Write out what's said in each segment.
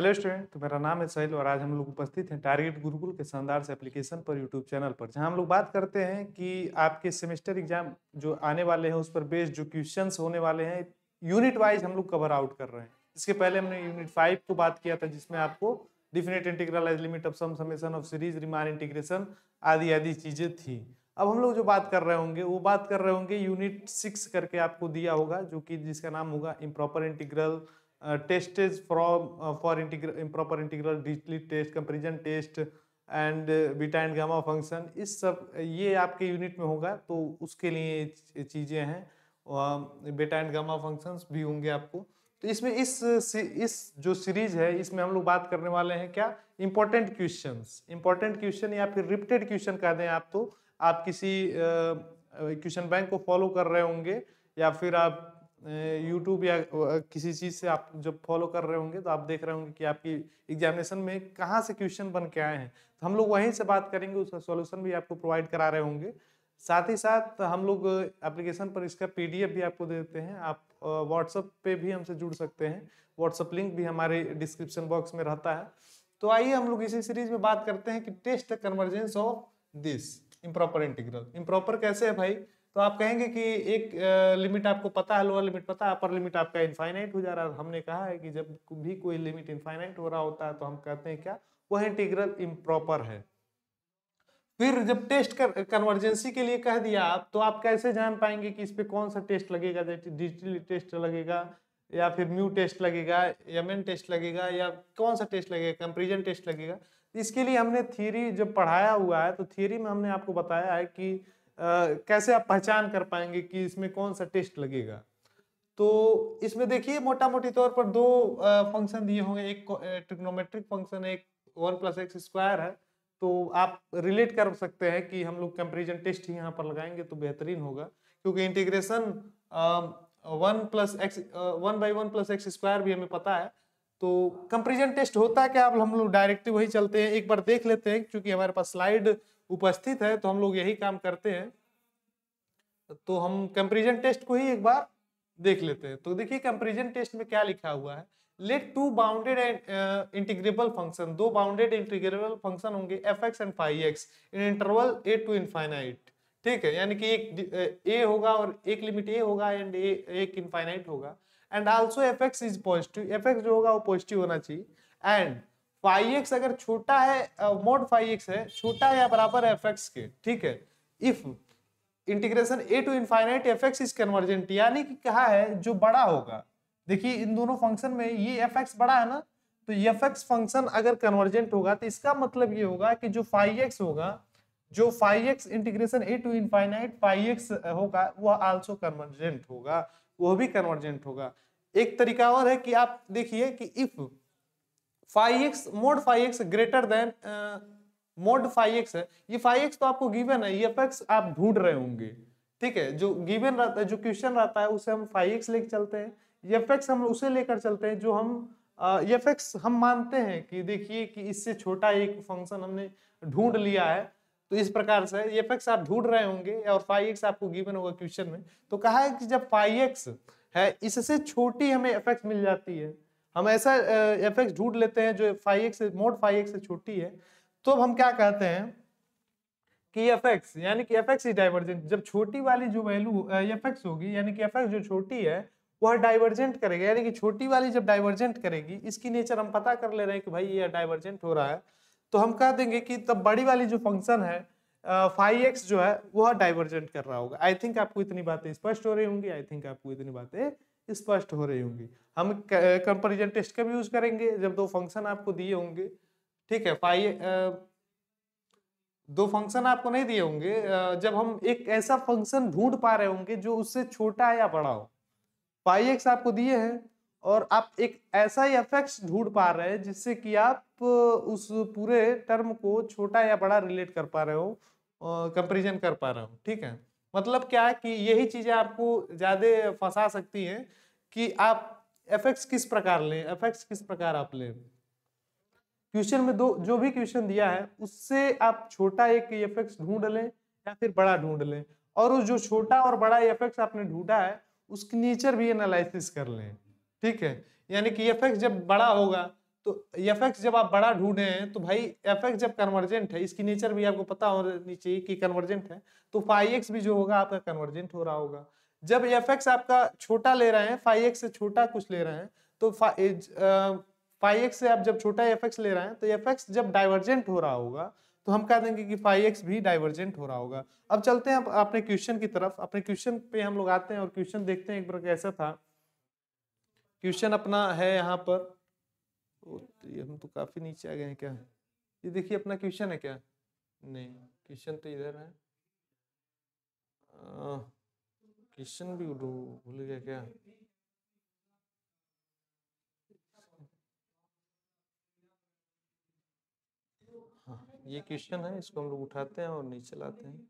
Hello student तो मेरा नाम है सहेल और आज हम लोग उपस्थित हैं टारगेट गुरुकुल के शानदार से एप्लीकेशन पर यूट्यूब चैनल पर जहां हम लोग बात करते हैं कि आपके सेमेस्टर एग्जाम जो आने वाले हैं उस पर बेस्ड जो क्वेश्चंस होने वाले हैं यूनिट वाइज हम लोग कवर आउट कर रहे हैं इसके पहले हमने यूनिट फाइव को बात किया था जिसमें आपको definite integral as limit of summation of series Riemann integration आदि आदि चीज़ें थी अब हम लोग जो बात कर रहे होंगे वो बात कर रहे होंगे यूनिट सिक्स करके आपको दिया होगा जो कि जिसका नाम होगा improper integral Uh, tests from uh, for integral improper integral Dirichlet test comparison test and beta and gamma function इस सब ये आपके यूनिट में होगा तो उसके लिए चीज़ें हैं बेटा एंड गामा फंक्शंस भी होंगे आपको तो इसमें इस इस जो सीरीज है इसमें हम लोग बात करने वाले हैं क्या इंपॉर्टेंट क्वेश्चन इंपॉर्टेंट क्वेश्चन या फिर रिपीटेड क्वेश्चन कह दें आप तो आप किसी क्वेश्चन uh, बैंक को फॉलो कर रहे होंगे या फिर आप यूट्यूब या किसी चीज़ से आप जब फॉलो कर रहे होंगे तो आप देख रहे होंगे कि आपकी एग्जामिनेशन में कहाँ से क्वेश्चन बन के आए हैं तो हम लोग वहीं से बात करेंगे उसका सॉल्यूशन भी आपको प्रोवाइड करा रहे होंगे साथ ही साथ हम लोग एप्लीकेशन पर इसका पी भी आपको दे देते हैं आप व्हाट्सअप पे भी हमसे जुड़ सकते हैं व्हाट्सअप लिंक भी हमारे डिस्क्रिप्शन बॉक्स में रहता है तो आइए हम लोग इसी सीरीज में बात करते हैं कि test convergence of this improper integral improper कैसे है भाई तो आप कहेंगे कि एक लिमिट आपको पता है लोअर लिमिट पता है अपर लिमिट आपका इन्फाइनाइट हो जा रहा है हमने कहा है कि जब भी कोई लिमिट इन्फाइनाइट हो रहा होता है तो हम कहते हैं क्या वह इंटीग्रल इम्प्रॉपर है फिर जब टेस्ट कर कन्वर्जेंसी के लिए कह दिया आप तो आप कैसे जान पाएंगे कि इस पर कौन सा टेस्ट लगेगा डिजिटल टेस्ट लगेगा या फिर म्यू टेस्ट लगेगा यमन टेस्ट लगेगा या कौन सा टेस्ट लगेगा कंपेरिजन टेस्ट लगेगा इसके लिए हमने थियरी जब पढ़ाया हुआ है तो थियरी में हमने आपको बताया है कि कैसे आप पहचान कर पाएंगे कि इसमें कौन सा टेस्ट लगेगा तो इसमें देखिए मोटा मोटी तौर पर दो फंक्शन दिए होंगे एक ट्रिग्नोमेट्रिक फंक्शन एक वन प्लस एक्स स्क्वायर है तो आप रिलेट कर सकते हैं कि हम लोग कंपेरिजन टेस्ट ही यहाँ पर लगाएंगे तो बेहतरीन होगा क्योंकि integration one plus X one by one plus x square भी हमें पता है तो कंपेरिजन टेस्ट होता है क्या अब हम लोग डायरेक्टली वही चलते हैं एक बार देख लेते हैं क्योंकि हमारे पास स्लाइड उपस्थित है तो हम लोग यही काम करते हैं तो हम कंपेरिजन टेस्ट को ही एक बार देख लेते हैं तो देखिए कंपेरिजन टेस्ट में क्या लिखा हुआ है let two bounded and integrable function दो बाउंडेड इंटीग्रेबल फंक्शन होंगे F X and five X in interval A to infinite ठीक है यानी कि एक ए uh, होगा और एक लिमिट ए होगा एंड एक इनफाइनाइट होगा and also F x is positive F x जो होगा वो पॉजिटिव होना चाहिए एंड फाइव एक्स अगर छोटा है मोड फाइव एक्स है छोटा है या बराबर है एफ एक्स के ठीक है if integration A to infinite F x is convergent यानी कि कहा है जो बड़ा होगा देखिए इन दोनों फंक्शन में ये एफ एक्स बड़ा है ना तो एफ एक्स फंक्शन अगर कन्वर्जेंट होगा तो इसका मतलब ये होगा कि जो फाइव एक्स होगा जो five X integration A to infinite five X होगा वह आल्सो कन्वर्जेंट होगा वह भी कन्वर्जेंट होगा एक तरीका और है कि आप देखिए कि if five X mod five X greater than mod five X है ये फाइव एक्स तो आपको गिवन है ये एफ आप ढूंढ रहे होंगे ठीक है जो गिवन रहता है जो क्वेश्चन रहता है उसे हम फाइव एक्स लेके चलते हैं ये एफ हम उसे लेकर चलते हैं जो हम ये uh, एफ हम मानते हैं कि देखिए कि इससे छोटा एक फंक्शन हमने ढूंढ लिया है तो इस प्रकार से ये एफ आप ढूंढ रहे होंगे और फाइव एक्स आपको गिवन होगा क्वेश्चन में तो कहा है कि जब फाइव एक्स है इससे छोटी हमें एफ मिल जाती है हम ऐसा एफ एक्स ढूंढ लेते हैं जो five X mod five X से छोटी है तो अब हम क्या कहते हैं कि एफ एक्स यानी कि एफ एक्स इज डाइवर्जेंट जब छोटी वाली जो वैल्यू एफ एक्स होगी यानी कि एफ एक्स जो छोटी है वह डाइवर्जेंट करेगा यानी कि छोटी वाली जब डाइवर्जेंट करेगी इसकी नेचर हम पता कर ले रहे हैं कि भाई ये डाइवर्जेंट हो रहा है तो हम कह देंगे कि तब बड़ी वाली जो फंक्शन है फाइव एक्स जो है वह डाइवर्जेंट कर रहा होगा आई थिंक आपको इतनी बातें स्पष्ट हो रही होंगी आई थिंक आपको इतनी बातें स्पष्ट हो रही होंगी हम कंपेरिजन टेस्ट का भी यूज करेंगे जब दो फंक्शन आपको दिए होंगे ठीक है फाइव दो फंक्शन आपको नहीं दिए होंगे जब हम एक ऐसा फंक्शन ढूंढ पा रहे होंगे जो उससे छोटा या बड़ा हो फाइव एक्स आपको दिए हैं और आप एक ऐसा ही एफेक्ट ढूंढ पा रहे हैं जिससे कि आप उस पूरे टर्म को छोटा या बड़ा रिलेट कर पा रहे हो कंपेरिजन कर पा रहे हो ठीक है मतलब क्या है कि यही चीज़ें आपको ज़्यादा फंसा सकती हैं कि आप एफ किस प्रकार लें एफ किस प्रकार आप लें क्वेश्चन में दो जो भी क्वेश्चन दिया है उससे आप छोटा एक एफ ढूंढ लें या फिर बड़ा ढूंढ लें और उस जो छोटा और बड़ा एफ आपने ढूंढा है उसकी नेचर भी एनालिस कर लें ठीक है यानी कि एफ जब बड़ा होगा तो एफ एक्स जब आप बड़ा ढूंढे हैं तो भाई एफ एक्स जब कन्वर्जेंट है इसकी नेचर भी आपको पता होनी चाहिए कि कन्वर्जेंट है तो फाइव एक्स भी जो होगा आपका कन्वर्जेंट हो रहा होगा जब एफ एक्स आपका छोटा ले रहे हैं फाइव एक्स से छोटा कुछ ले रहे हैं तो फाइव एक्स से आप जब छोटा एफ एक्स ले रहे हैं तो एफ एक्स जब डाइवर्जेंट हो रहा होगा तो हम कह देंगे कि फाइव एक्स भी डाइवर्जेंट हो रहा होगा अब चलते हैं अपने क्वेश्चन की तरफ अपने क्वेश्चन पे हम लोग आते हैं और क्वेश्चन देखते हैं एक बार कैसा था क्वेश्चन अपना है यहाँ पर ओ तो ये हम तो काफ़ी नीचे आ गए हैं क्या ये देखिए अपना क्वेश्चन है क्या नहीं क्वेश्चन तो इधर है क्वेश्चन भी भूल गया क्या हाँ, ये क्वेश्चन है इसको हम लोग उठाते हैं और नीचे लाते हैं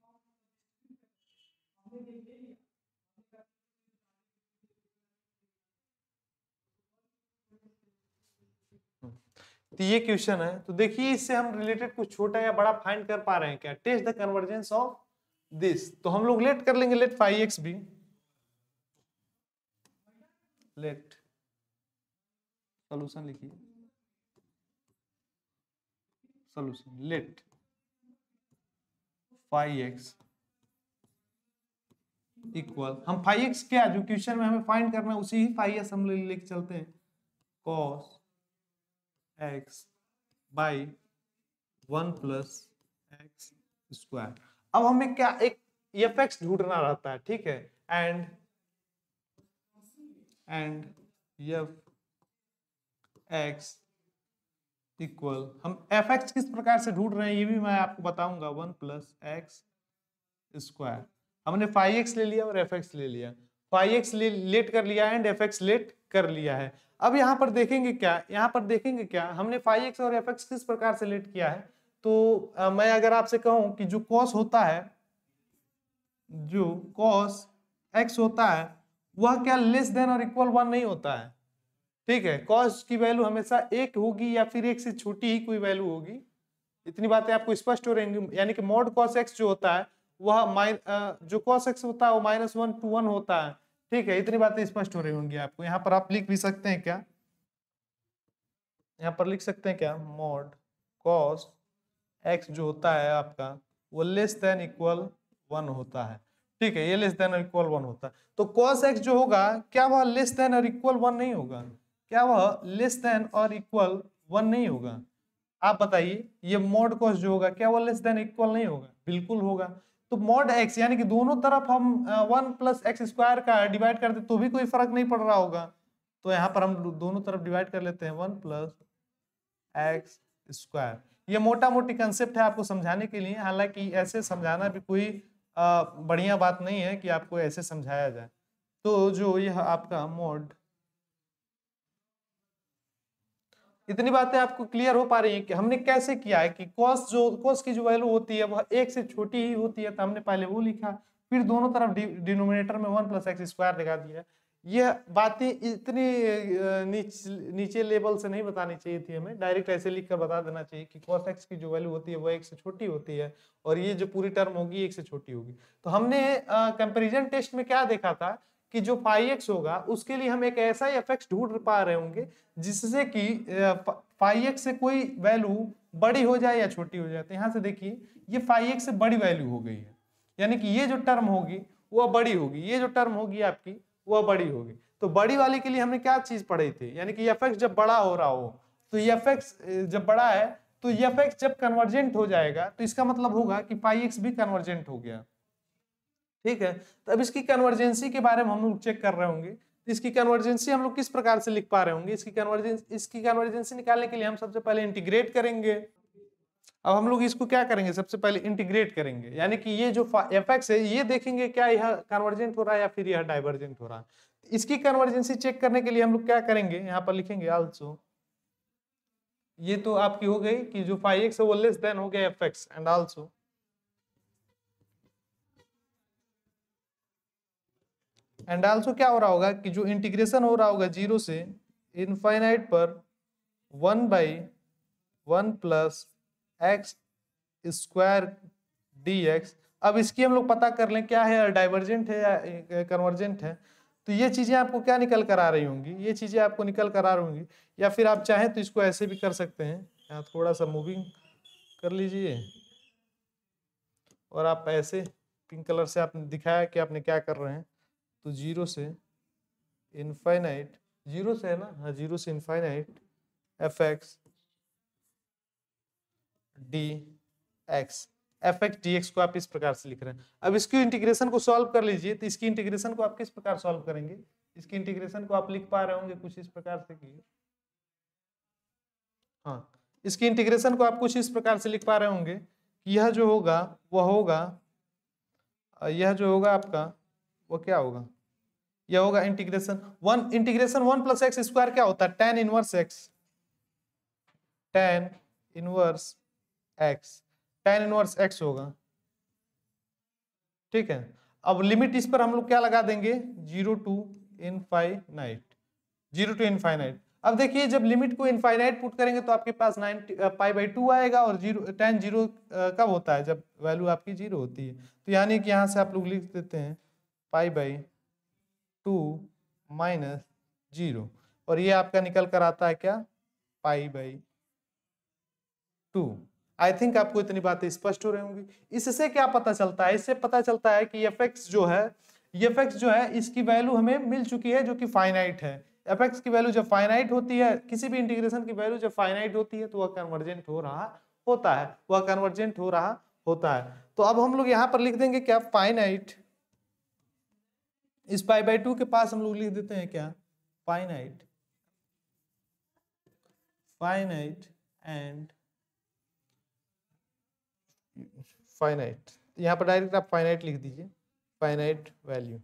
तो ये क्वेश्चन है तो देखिए इससे हम रिलेटेड कुछ छोटा या बड़ा फाइंड कर पा रहे हैं क्या test the convergence of this तो हम लोग लेट कर लेंगे लेट फाइव एक्स भी लेट सोल्यूशन लिखिए solution let five x equal हम फाइव एक्स क्या जो क्वेश्चन में हमें फाइंड करना है उसी ही फाइव एक्स हम लेके चलते हैं cos x by one plus x square अब हमें क्या एक एफ e एक्स ढूंढना रहता है ठीक है एंड एंड एक्स इक्वल हम एफ एक्स किस प्रकार से ढूंढ रहे हैं ये भी मैं आपको बताऊंगा वन प्लस एक्स स्क्वायर हमने फाइव एक्स ले लिया और एफ एक्स ले लिया फाइव एक्स ले, लेट कर लिया एंड एफ एक्स लेट कर लिया है अब यहाँ पर देखेंगे क्या यहाँ पर देखेंगे क्या हमने फाइव एक्स और एफ एक्स किस प्रकार से लेट किया है तो आ, मैं अगर आपसे कहूं कि जो कॉस होता है जो कॉस एक्स होता है वह क्या लेस देन और इक्वल वन नहीं होता है ठीक है कॉस की वैल्यू हमेशा एक होगी या फिर एक से छोटी ही कोई वैल्यू होगी इतनी बातें आपको स्पष्ट हो रहेंगी यानी कि मॉड कॉस एक्स जो होता है वह माइन जो कॉस एक्स होता है वो माइनस वन टू वन होता है ठीक है इतनी बातें स्पष्ट हो रही होंगी आपको यहाँ पर आप लिख भी सकते हैं क्या यहाँ पर लिख सकते हैं क्या मोड कॉस एक्स जो होता है आपका वो लेस देन इक्वल वन होता है ठीक है ये लेस देन और इक्वल वन होता है तो कॉस एक्स जो होगा क्या वह लेस देन और इक्वल वन नहीं होगा क्या वह लेस देन और इक्वल वन नहीं होगा आप बताइए ये मोड कॉस जो होगा क्या वह लेस देन इक्वल नहीं होगा बिल्कुल होगा तो मॉड एक्स यानी कि दोनों तरफ हम वन प्लस एक्स स्क्वायर का डिवाइड करते तो भी कोई फर्क नहीं पड़ रहा होगा तो यहाँ पर हम दोनों तरफ डिवाइड कर लेते हैं वन प्लस एक्स स्क्वायर ये मोटा मोटी कंसेप्ट है आपको समझाने के लिए हालांकि ऐसे समझाना भी कोई बढ़िया बात नहीं है कि आपको ऐसे समझाया जाए तो जो यह आपका मोड इतनी बातें आपको क्लियर हो पा रही है कि हमने कैसे किया है कि कॉस जो कॉस की जो वैल्यू होती है वह एक से छोटी ही होती है तो हमने पहले वो लिखा फिर दोनों तरफ डिनोमिनेटर में वन प्लस एक्स स्क्वायर लगा दिया यह बातें इतनी नीच, नीचे लेवल से नहीं बतानी चाहिए थी हमें डायरेक्ट ऐसे लिख कर बता देना चाहिए कि कॉस एक्स की जो वैल्यू होती है वह एक से छोटी होती है और ये जो पूरी टर्म होगी एक से छोटी होगी तो हमने कंपेरिजन टेस्ट में क्या देखा था कि जो फाइव एक्स होगा उसके लिए हम एक ऐसा ही एफ ढूंढ पा रहे होंगे जिससे कि फाइव एक्स से कोई वैल्यू बड़ी हो जाए या छोटी हो जाए तो यहाँ से देखिए ये फाइव एक्स से बड़ी वैल्यू हो गई है यानी कि ये जो टर्म होगी वह बड़ी होगी ये जो टर्म होगी आपकी वह बड़ी होगी तो बड़ी वाले के लिए हमने क्या चीज पढ़ी थी यानी कि एफ जब बड़ा हो रहा हो तो एफ जब बड़ा है तो एफ जब कन्वर्जेंट हो जाएगा तो इसका मतलब होगा कि फाइव भी कन्वर्जेंट हो गया ठीक है तो अब इसकी कन्वर्जेंसी के बारे में हम लोग चेक कर रहे होंगे तो इसकी कन्वर्जेंसी हम लोग किस प्रकार से लिख पा रहे होंगे इसकी कन्वर्जेंसी इसकी कन्वर्जेंसी निकालने के लिए हम सबसे पहले इंटीग्रेट करेंगे अब हम लोग इसको क्या करेंगे सबसे पहले इंटीग्रेट करेंगे यानी कि ये जो एफ एक्स है ये देखेंगे क्या यह कन्वर्जेंट हो रहा है या फिर यह डाइवर्जेंट हो रहा है तो इसकी कन्वर्जेंसी चेक करने के लिए हम लोग क्या करेंगे यहाँ पर लिखेंगे आल्सो ये तो आपकी हो गई कि जो फाइव एक्स है वो लेस देन हो गया F X and also and also क्या हो रहा होगा कि जो इंटीग्रेशन हो रहा होगा जीरो से इनफाइनाइट पर one by one plus x square D x अब इसकी हम लोग पता कर लें क्या है डाइवर्जेंट है या कन्वर्जेंट है तो ये चीज़ें आपको क्या निकल कर आ रही होंगी ये चीज़ें आपको निकल कर आ रही होंगी या फिर आप चाहें तो इसको ऐसे भी कर सकते हैं यहाँ थोड़ा सा मूविंग कर लीजिए और आप ऐसे पिंक कलर से आपने दिखाया कि आपने क्या कर रहे हैं तो जीरो से इनफाइनाइट जीरो से है ना हाँ जीरो से infinite F x D X F x D X को आप इस प्रकार से लिख रहे हैं अब इसकी इंटीग्रेशन को सॉल्व कर लीजिए तो इसकी इंटीग्रेशन को आप किस प्रकार सॉल्व करेंगे इसकी इंटीग्रेशन को आप लिख पा रहे होंगे कुछ इस प्रकार से की हाँ इसकी इंटीग्रेशन को आप कुछ इस प्रकार से लिख पा रहे होंगे कि यह जो होगा वह होगा यह जो होगा आपका वो क्या होगा ये होगा integration one integration one plus x square क्या होता है tan inverse X tan inverse X tan inverse X होगा ठीक है अब लिमिट इस पर हम लोग क्या लगा देंगे zero to infinite zero to infinite अब देखिए जब लिमिट को इनफाइनाइट पुट करेंगे तो आपके पास नाइन पाई बाई टू आएगा और जीरो टेन जीरो कब होता है जब वैल्यू आपकी जीरो होती है तो यानी कि यहाँ से आप लोग लिख देते हैं pi by two minus zero और ये आपका निकल कर आता है क्या pi by two I think आपको इतनी बातें स्पष्ट हो रही होंगी इससे क्या पता चलता है इससे पता चलता है कि एफ एक्स जो है एफ एक्स जो है इसकी वैल्यू हमें मिल चुकी है जो कि फाइनाइट है एफ एक्स की वैल्यू जब फाइनाइट होती है किसी भी इंटीग्रेशन की वैल्यू जब फाइनाइट होती है तो वह कन्वर्जेंट हो रहा होता है वह कन्वर्जेंट हो रहा होता है तो अब हम लोग यहाँ पर लिख देंगे क्या फाइनाइट इस पाई बाई टू के पास हम लोग लिख देते हैं क्या फाइनाइट फाइनाइट एंड फाइनाइट यहां पर डायरेक्ट आप फाइनाइट लिख दीजिए finite value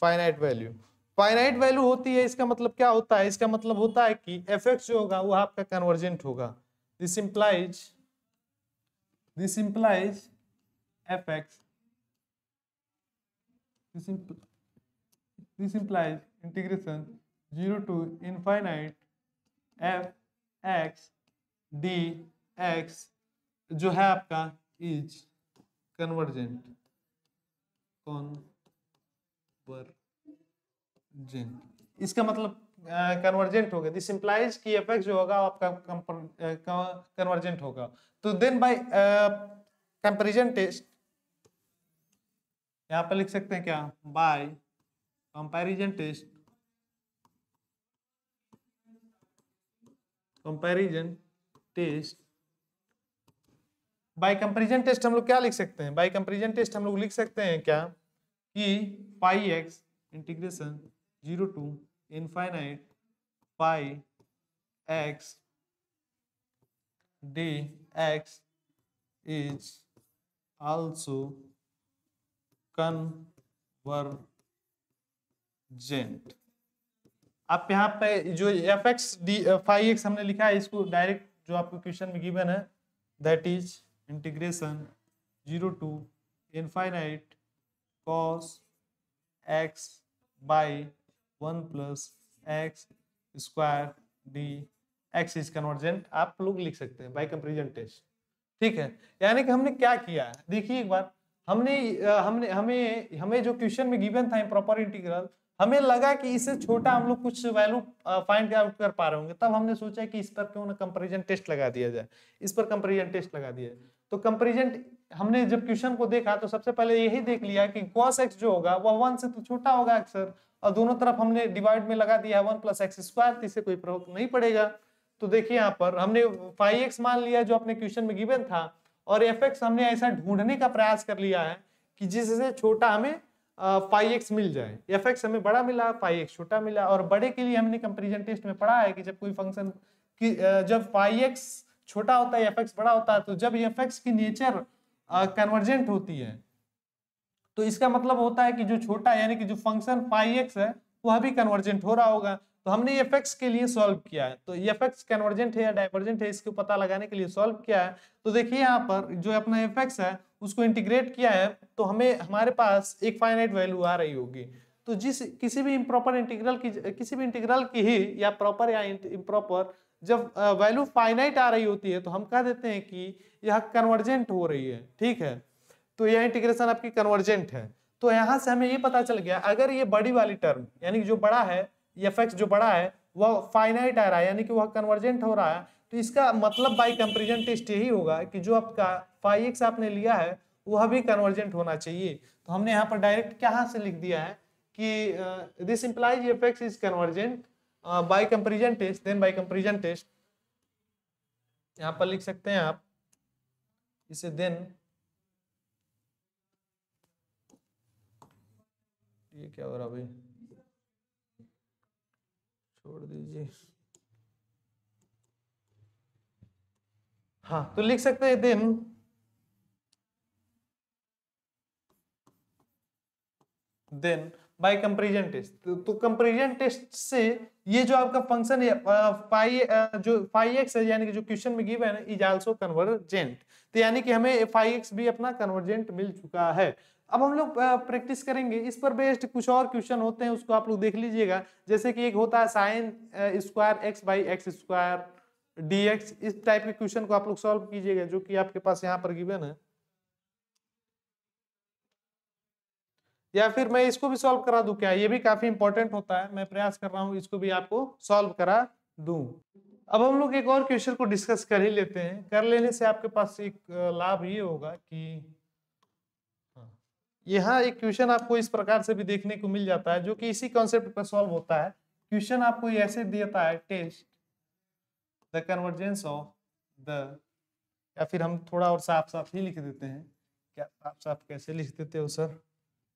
finite value finite value होती है इसका मतलब क्या होता है इसका मतलब होता है कि एफ एक्स जो होगा वो आपका कन्वर्जेंट होगा this implies this implies F X This, imp this implies integration 0 to infinite f x d x जो है आपका इज कन्वर्जेंट कॉन्वर्जेंट इसका मतलब कन्वर्जेंट हो गया दिस इंप्लाइज कि एफ जो होगा आपका कन्वर्जेंट होगा तो देन बाय कंपेरिजन टेस्ट यहाँ पर लिख सकते हैं क्या by comparison test comparison test by comparison test हम लोग क्या लिख सकते हैं बाय कंपैरिजन टेस्ट हम लोग लिख सकते हैं क्या कि pi X integration zero to infinite pi X D x is also convergent आप यहाँ पे जो F x D five X हमने लिखा है इसको डायरेक्ट जो आपको क्वेश्चन में गिवन है that is integration zero to infinite cos x by one plus x square D x is convergent आप लोग लिख सकते हैं बाय कंपेरिजन टेस्ट ठीक है यानी कि हमने क्या किया देखिए एक बार हमने हमने हमें हमें जो क्वेश्चन में गिवन था प्रॉपर इंटीग्रल हमें लगा कि इससे छोटा हम लोग कुछ वैल्यू फाइंड आउट कर पा रहे होंगे तब हमने सोचा कि इस पर क्यों ना कंपेरिजन टेस्ट लगा दिया जाए इस पर कंपेरिजन टेस्ट लगा दिया जाए तो कंपेरिजन हमने जब क्वेश्चन को देखा तो सबसे पहले यही देख लिया कि कॉस एक्स जो होगा वह वन से तो छोटा होगा अक्सर और दोनों तरफ हमने डिवाइड में लगा दिया वन प्लस एक्स स्क्वायर इससे कोई प्रभाव नहीं पड़ेगा तो देखिए यहाँ पर हमने फाइव एक्स मान लिया जो अपने क्वेश्चन में गिवन था और एफ एक्स हमने ऐसा ढूंढने का प्रयास कर लिया है कि जिससे छोटा हमें फाइव एक्स मिल जाए एफ एक्स हमें बड़ा मिला फाइव एक्स छोटा मिला और बड़े के लिए हमने कंपेरिजन टेस्ट में पढ़ा है कि जब कोई फंक्शन की जब फाइव एक्स छोटा होता है एफ एक्स बड़ा होता है तो जब एफ एक्स की नेचर कन्वर्जेंट होती है तो इसका मतलब होता है कि जो छोटा यानी कि जो फंक्शन फाइव एक्स है वह भी कन्वर्जेंट हो रहा होगा तो हमने एफ एक्स के लिए सॉल्व किया है तो एफ एक्स कन्वर्जेंट है या डाइवर्जेंट है इसको पता लगाने के लिए सॉल्व किया है तो देखिए यहाँ पर जो अपना एफ एक्स है उसको इंटीग्रेट किया है तो हमें हमारे पास एक फाइनाइट वैल्यू आ रही होगी तो जिस किसी भी इम्प्रॉपर इंटीग्रल की किसी भी इंटीग्रल की ही या प्रॉपर या इम्प्रॉपर जब वैल्यू फाइनाइट आ रही होती है तो हम कह देते हैं कि यह कन्वर्जेंट हो रही है ठीक है तो यह इंटीग्रेशन आपकी कन्वर्जेंट है तो यहाँ से हमें ये पता चल गया अगर ये बड़ी वाली टर्म यानी जो बड़ा है एफ एक्स जो बड़ा है वह फाइनाइट आ रहा है यानी कि वह कन्वर्जेंट हो रहा है तो इसका मतलब बाई कंपेरिजन टेस्ट यही होगा कि जो आपका फाइव एक्स आपने लिया है वह भी कन्वर्जेंट होना चाहिए तो हमने यहाँ पर डायरेक्ट कहाँ से लिख दिया है कि this implies F x is convergent by comparison test then by comparison test यहाँ पर लिख सकते हैं आप इसे देन ये क्या हो रहा भाई छोड़ दीजिए हाँ तो लिख सकते हैं दिन देन बाय कंपेरिजन टेस्ट तो कंपेरिजन तो टेस्ट से ये जो आपका फंक्शन है फाइ जो फाइव एक्स है यानी कि जो क्वेश्चन में गिव है इज आल्सो कन्वर्जेंट तो यानी कि हमें फाइव एक्स भी अपना कन्वर्जेंट मिल चुका है अब हम लोग प्रैक्टिस करेंगे इस पर बेस्ड कुछ और क्वेश्चन होते हैं उसको आप लोग देख लीजिएगा जैसे कि एक होता है sine square x by x square D x इस टाइप के क्वेश्चन को आप लोग सॉल्व कीजिएगा जो कि आपके पास यहाँ पर गिवन है या फिर मैं इसको भी सॉल्व करा दू क्या ये भी काफी इंपॉर्टेंट होता है मैं प्रयास कर रहा हूँ इसको भी आपको सॉल्व करा दू अब हम लोग एक और क्वेश्चन को डिस्कस कर ही लेते हैं कर लेने से आपके पास एक लाभ ये होगा कि यहाँ एक क्वेश्चन आपको इस प्रकार से भी देखने को मिल जाता है जो कि इसी कॉन्सेप्ट पर सॉल्व होता है क्वेश्चन आपको ऐसे देता है test the convergence of the या फिर हम थोड़ा और साफ साफ ही लिख देते हैं क्या साफ साफ कैसे लिख देते हो सर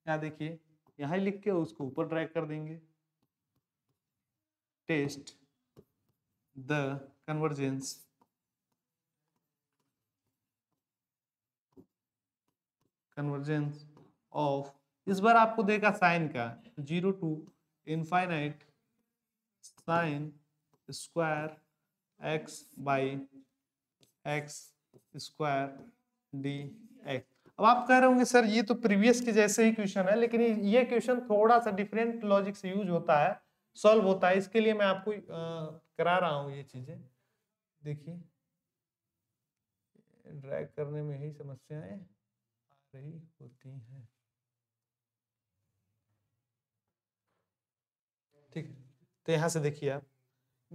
यहाँ देखिए यहाँ लिख के उसको ऊपर ड्रैग कर देंगे test the convergence convergence of इस बार आपको देगा साइन का zero to infinite sine square x by x square D x अब आप कह रहे होंगे सर ये तो प्रीवियस के जैसे ही क्वेश्चन है लेकिन ये क्वेश्चन थोड़ा सा डिफरेंट लॉजिक से यूज होता है सॉल्व होता है इसके लिए मैं आपको आ, करा रहा हूँ ये चीजें देखिए ड्रैग करने में ही समस्याएं आ रही होती हैं ठीक है तो यहाँ से देखिए आप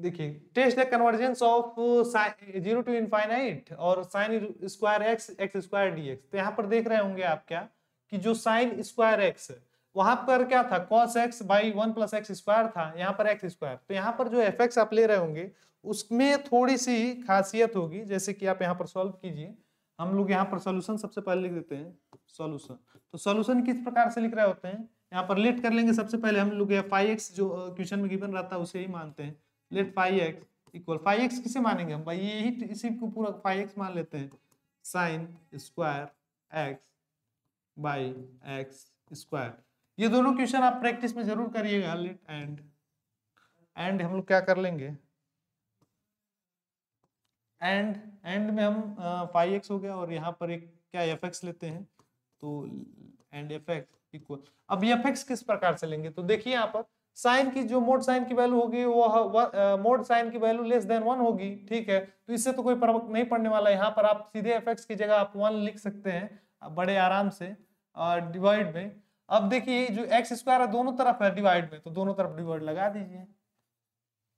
देखिए test the convergence of zero to infinite और sine square x x square D x तो यहाँ पर देख रहे होंगे आप क्या कि जो साइन स्क्वायर एक्स वहां पर क्या था cos x by one plus x square था यहाँ पर एक्स स्क्वायर तो यहाँ पर जो एफ एक्स आप ले रहे होंगे उसमें थोड़ी सी खासियत होगी जैसे कि आप यहाँ पर सॉल्व कीजिए हम लोग यहाँ पर सोल्यूशन सबसे पहले लिख देते हैं सोल्यूशन तो सोल्यूशन किस प्रकार से लिख रहे होते हैं यहाँ पर लेट कर लेंगे सबसे पहले हम लोग फाइव एक्स जो क्वेश्चन में गिवन रहता है उसे ही मानते हैं let five x equal five x किसे मानेंगे हम भाई यही इसी को पूरा फाइव एक्स मान लेते हैं sine square x by x square ये दोनों क्वेश्चन आप प्रैक्टिस में जरूर करिएगा लेट एंड एंड हम लोग क्या कर लेंगे एंड एंड में हम फाइव एक्स हो गया और यहाँ पर एक क्या एफ एक्स लेते हैं तो एंड एफ एक्स इक्वल अब एफ एक्स किस प्रकार से लेंगे तो देखिए यहाँ पर साइन की जो मोड साइन की वैल्यू होगी वो मोड साइन की वैल्यू लेस देन वन होगी ठीक है तो इससे तो कोई प्रभाव नहीं पड़ने वाला है यहाँ पर आप सीधे एफ की जगह आप वन लिख सकते हैं बड़े आराम से डिवाइड में अब देखिए जो एक्स स्क्वायर है दोनों तरफ है डिवाइड में तो दोनों तरफ डिवाइड लगा दीजिए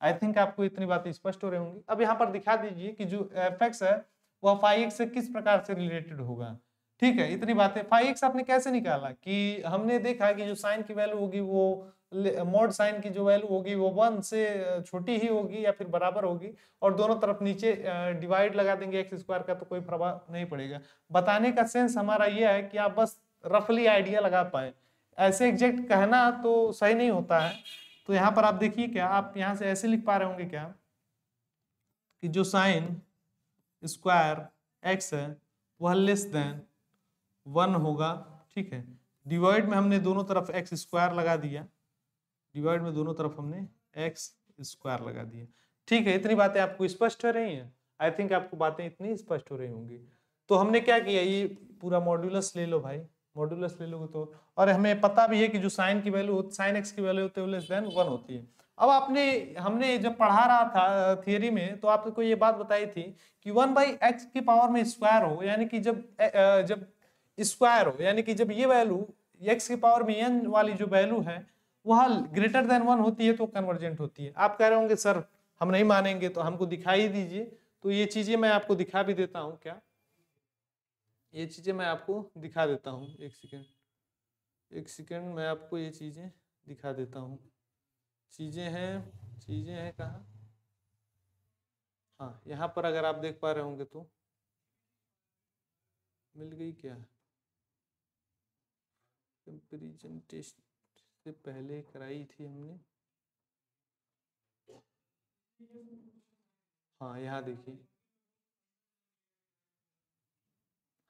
आई थिंक आपको इतनी बातें स्पष्ट हो रही होंगी अब यहाँ पर दिखा दीजिए कि जो एफ है वह फाइव से किस प्रकार से रिलेटेड होगा ठीक है इतनी बात है फाइव एक्स आपने कैसे निकाला कि हमने देखा कि जो साइन की वैल्यू होगी वो मोड साइन की जो वैल्यू होगी वो वन से छोटी ही होगी या फिर बराबर होगी और दोनों तरफ नीचे डिवाइड लगा देंगे एक्स स्क्वायर का तो कोई प्रभाव नहीं पड़ेगा बताने का सेंस हमारा ये है कि आप बस रफली आइडिया लगा पाए ऐसे एग्जैक्ट कहना तो सही नहीं होता है तो यहाँ पर आप देखिए क्या आप यहाँ से ऐसे लिख पा रहे होंगे क्या कि जो साइन स्क्वायर एक्स है वह लेस देन वन होगा ठीक है डिवाइड में हमने दोनों तरफ एक्स स्क्वायर लगा दिया डिवाइड में दोनों तरफ हमने एक्स स्क्वायर लगा दिया ठीक है इतनी बातें आपको स्पष्ट हो रही हैं आई थिंक आपको बातें इतनी स्पष्ट हो रही होंगी तो हमने क्या किया ये पूरा मॉड्यूलस ले लो भाई मॉड्यूलस ले लोगे तो और हमें पता भी है कि जो साइन की वैल्यू साइन एक्स की वैल्यू होती है लेस देन वन होती है अब आपने हमने जब पढ़ा रहा था थियोरी में तो आपको ये बात बताई थी कि वन बाई एक्स की पावर में स्क्वायर हो यानी कि जब जब स्क्वायर हो यानी कि जब ये वैल्यू एक्स की पावर में एन वाली जो वैल्यू है वह ग्रेटर देन वन होती है तो कन्वर्जेंट होती है आप कह रहे होंगे सर हम नहीं मानेंगे तो हमको दिखाई दीजिए तो ये चीजें मैं आपको दिखा भी देता हूँ क्या ये चीजें मैं आपको दिखा देता हूँ एक सेकेंड एक सेकेंड मैं आपको ये चीजें दिखा देता हूँ चीजें हैं चीजें हैं कहाँ हाँ यहाँ पर अगर आप देख पा रहे होंगे तो मिल गई क्या है कंपेरिजन टेस्ट से पहले कराई थी हमने हाँ यहाँ देखिए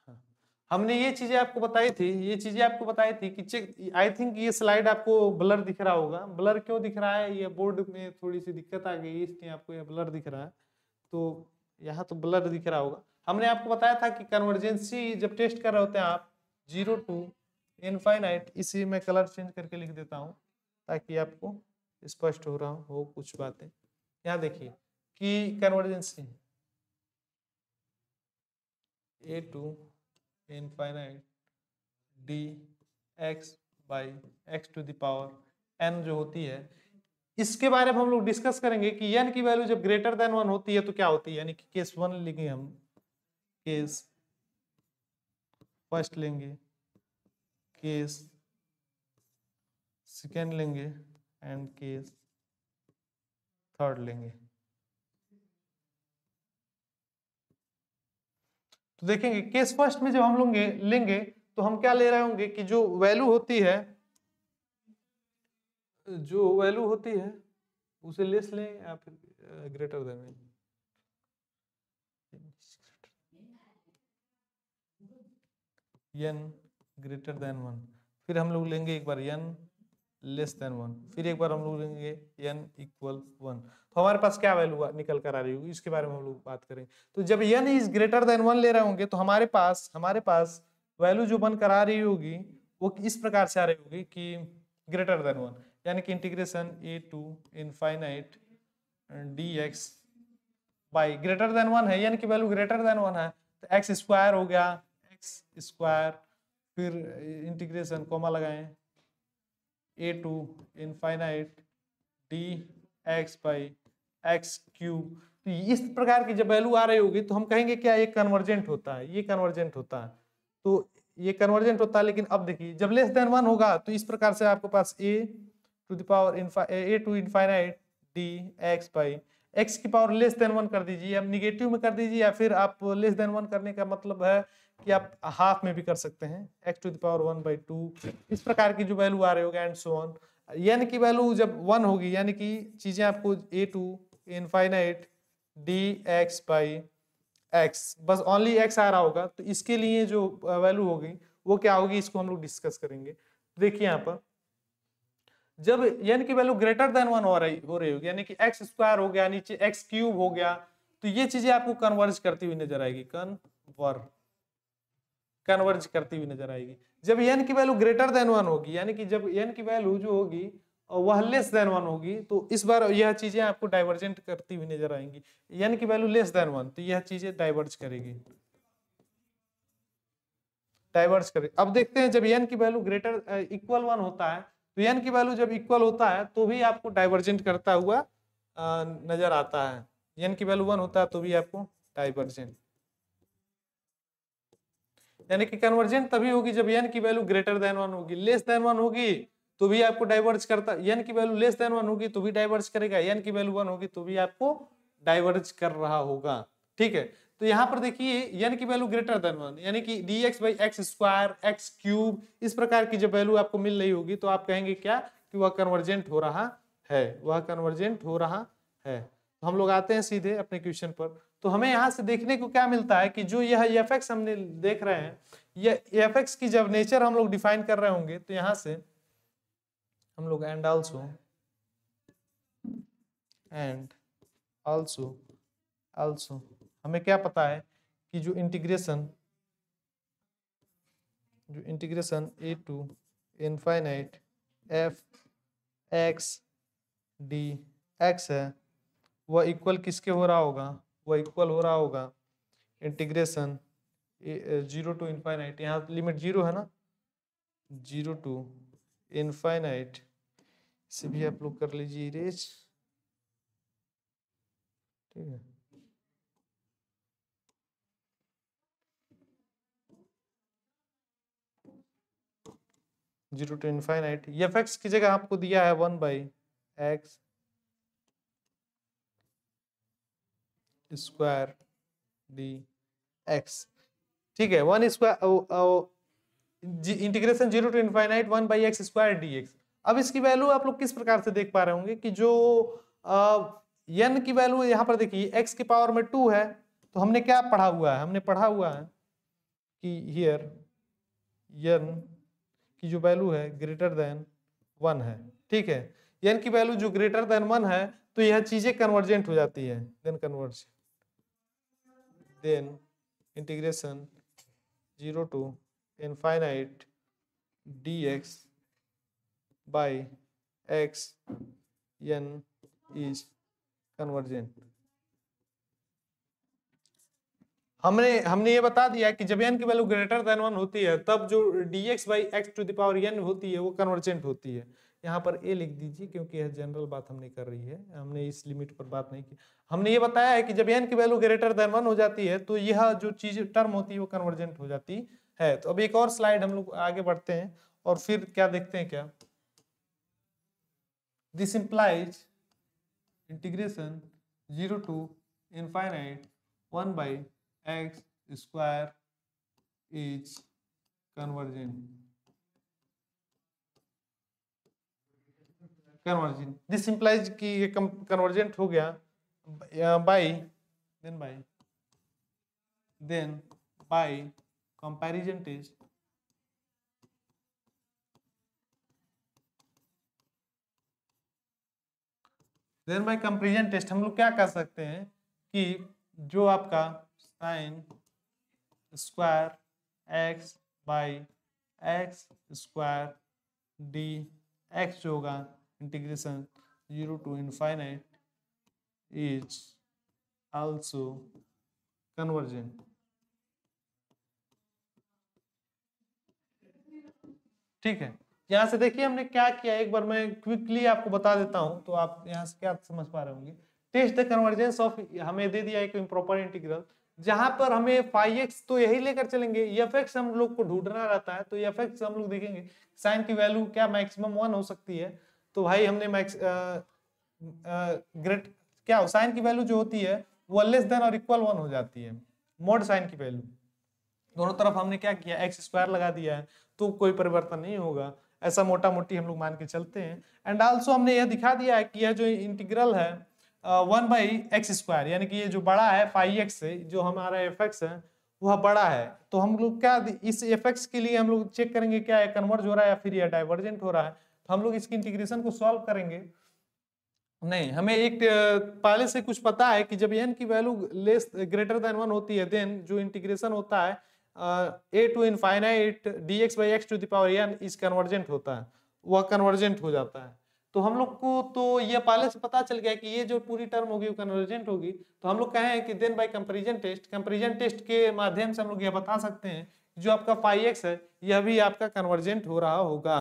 हाँ हमने ये चीजें आपको बताई थी ये चीजें आपको बताई थी कि चेक आई थिंक ये स्लाइड आपको ब्लर दिख रहा होगा ब्लर क्यों दिख रहा है ये बोर्ड में थोड़ी सी दिक्कत आ गई इसलिए आपको ये ब्लर दिख रहा है तो यहाँ तो ब्लर दिख रहा होगा हमने आपको बताया था कि कन्वर्जेंसी जब टेस्ट कर रहे होते हैं आप जीरो टू इनफाइनाइट इसी में कलर चेंज करके लिख देता हूँ ताकि आपको स्पष्ट हो रहा हो कुछ बातें यहाँ देखिए कि convergency a to infinite d x by x to the power n जो होती है इसके बारे में हम लोग डिस्कस करेंगे कि एन की वैल्यू जब ग्रेटर देन वन होती है तो क्या होती है यानी कि केस वन लेंगे हम केस फर्स्ट लेंगे केस सेकेंड लेंगे एंड केस थर्ड लेंगे तो देखेंगे केस फर्स्ट में जब हम लोग लेंगे तो हम क्या ले रहे होंगे कि जो वैल्यू होती है जो वैल्यू होती है उसे लेस लें या फिर greater than n greater than one फिर हम लोग लेंगे एक बार एन लेस देन वन फिर एक बार हम लोग लेंगे एन इक्वल वन तो हमारे पास क्या वैल्यू निकल कर आ रही होगी इसके बारे में हम लोग बात करेंगे तो जब n is greater than one ले रहे होंगे तो हमारे पास हमारे पास वैल्यू जो बन कर आ रही होगी वो इस प्रकार से आ रही होगी कि ग्रेटर देन वन यानी कि integration A to infinite d x by greater than one है यानी कि वैल्यू ग्रेटर देन वन है तो एक्स स्क्वायर हो गया एक्स स्क्वायर फिर इंटीग्रेशन कॉमा लगाएं a to infinite d x by x cube तो इस प्रकार की जब वैल्यू आ रही होगी तो हम कहेंगे क्या ये कन्वर्जेंट होता है ये कन्वर्जेंट होता है तो ये कन्वर्जेंट होता है लेकिन अब देखिए जब लेस देन वन होगा तो इस प्रकार से आपके पास a to the power a to infinite d x by x की पावर लेस देन वन कर दीजिए अब निगेटिव में कर दीजिए या फिर आप लेस देन वन करने का मतलब है कि आप हाफ में भी कर सकते हैं x to the power one by two इस प्रकार की जो वैल्यू आ रही होगी एंड सो ऑन यानी कि वैल्यू जब वन होगी यानी कि चीज़ें आपको a to infinite d x by x बस ओनली एक्स आ रहा होगा तो इसके लिए जो वैल्यू होगी वो क्या होगी इसको हम लोग डिस्कस करेंगे देखिए यहाँ पर जब यानी कि वैल्यू ग्रेटर देन वन हो रही हो रही होगी यानी कि एक्स स्क्वायर हो गया नीचे एक्स क्यूब हो गया तो ये चीजें आपको कन्वर्ज करती हुई नजर आएगी कन्वर्ज कन्वर्ज करती हुई नजर आएगी जब एन की वैल्यू ग्रेटर देन वन होगी यानी कि जब एन की वैल्यू जो होगी वह लेस देन वन होगी तो इस बार यह चीजें आपको डाइवर्जेंट करती हुई नजर आएंगी एन की वैल्यू लेस देन वन तो यह चीजें डाइवर्ज करेगी डाइवर्ज करे अब देखते हैं जब एन की वैल्यू ग्रेटर इक्वल वन होता है तो एन की वैल्यू जब इक्वल होता है तो भी आपको डाइवर्जेंट करता हुआ नजर आता है एन की वैल्यू वन होता है तो भी आपको डाइवर्जेंट यानी कि कन्वर्जेंट तभी होगी जब एन की वैल्यू ग्रेटर देन वन होगी लेस देन वन होगी तो भी आपको डाइवर्ज करता एन की वैल्यू लेस देन वन होगी तो भी डाइवर्ज करेगा एन की वैल्यू वन होगी तो भी आपको डाइवर्ज कर रहा होगा ठीक है तो यहाँ पर देखिए एन की वैल्यू ग्रेटर देन वन यानी कि d x by x square x cube इस प्रकार की जब वैल्यू आपको मिल रही होगी तो आप कहेंगे क्या कि वह कन्वर्जेंट हो रहा है वह कन्वर्जेंट हो रहा है तो हम लोग आते हैं सीधे अपने क्वेश्चन पर तो हमें यहाँ से देखने को क्या मिलता है कि जो यह एफ एक्स हमने देख रहे हैं यह एफ एक्स की जब नेचर हम लोग डिफाइन कर रहे होंगे तो यहाँ से हम लोग and also and also also हमें क्या पता है कि जो इंटीग्रेशन जो integration A to infinite F x D x है वह इक्वल किसके हो रहा होगा वह इक्वल हो रहा होगा इंटीग्रेशन जीरो टू इनफाइनाइट यहाँ लिमिट जीरो है ना जीरो टू इनफाइनाइट से भी आप लोग कर लीजिए इरेज ठीक है जीरो टू इनफाइनाइट ये फैक्स की जगह आपको दिया है one by x square D x ठीक है one square integration zero to infinite one by x square D x अब इसकी वैल्यू आप लोग किस प्रकार से देख पा रहे होंगे कि जो एन की वैल्यू यहाँ पर देखिए एक्स के पावर में टू है तो हमने क्या पढ़ा हुआ है हमने पढ़ा हुआ है कि हियर यन की जो वैल्यू है ग्रेटर देन वन है ठीक है यन की वैल्यू जो ग्रेटर देन वन है तो यह चीजें कन्वर्जेंट हो जाती है then converge then integration 0 to infinite dx by x n is convergent हमने हमने ये बता दिया कि जब एन की वैल्यू ग्रेटर देन वन होती है तब जो x by x to the power n होती है वो कन्वर्जेंट होती है यहाँ पर ए लिख दीजिए क्योंकि यह जनरल बात हमने कर रही है हमने इस लिमिट पर बात नहीं की हमने ये बताया है कि जब एन की वैल्यू ग्रेटर देन वन हो जाती है तो यह जो चीज टर्म होती है वो कन्वर्जेंट हो जाती है तो अब एक और स्लाइड हम लोग आगे बढ़ते हैं और फिर क्या देखते हैं क्या this implies integration zero to infinite one by x square is convergent convergence this implies कि ये कन्वर्जेंट हो गया by then by then by comparison test then by comparison test हम लोग क्या कर सकते हैं कि जो आपका sine square x by x square D x जो होगा integration 0 to infinite is also convergent. ठीक है यहां से देखिए हमने क्या किया एक बार मैं क्विकली आपको बता देता हूं तो आप यहां से क्या समझ पा रहे होंगे टेस्ट कन्वर्जेंस ऑफ हमें दे दिया एक इम्प्रॉपर इंटीग्रल जहां पर हमें फाइव एक्स तो यही लेकर चलेंगे एफ एक्स हम लोग को ढूंढना रहता है तो एफ एक्स हम लोग देखेंगे साइन की वैल्यू क्या मैक्सिमम वन हो सकती है तो भाई हमने मैक्स ग्रेट क्या हो साइन की वैल्यू जो होती है वो लेस देन और इक्वल वन हो जाती है मोड साइन की वैल्यू दोनों तरफ हमने क्या किया एक्स स्क्वायर लगा दिया है तो कोई परिवर्तन नहीं होगा ऐसा मोटा मोटी हम लोग मान के चलते हैं एंड ऑल्सो हमने यह दिखा दिया है कि यह जो इंटीग्रल है वन बाई एक्स स्क्वायर यानी कि ये जो बड़ा है फाइव एक्स से जो हमारा एफ एक्स है वह बड़ा है तो हम लोग क्या इस एफ एक्स के लिए हम लोग चेक करेंगे क्या कन्वर्ज हो रहा है या फिर यह डाइवर्जेंट हो रहा है हम लोग इसकी इंटीग्रेशन को सॉल्व करेंगे नहीं हमें एक पहले से कुछ पता है कि जब एन की value less greater than one होती है देन जो इंटीग्रेशन होता है a to infinite d x by x to the power n is convergent होता है वह कन्वर्जेंट हो जाता है तो हम लोग को तो ये पहले से पता चल गया कि ये जो पूरी टर्म होगी वो कन्वर्जेंट होगी तो हम लोग कहें कि then by comparison test comparison test के माध्यम से हम लोग ये बता सकते हैं जो आपका फाइव एक्स है यह भी आपका कन्वर्जेंट हो रहा होगा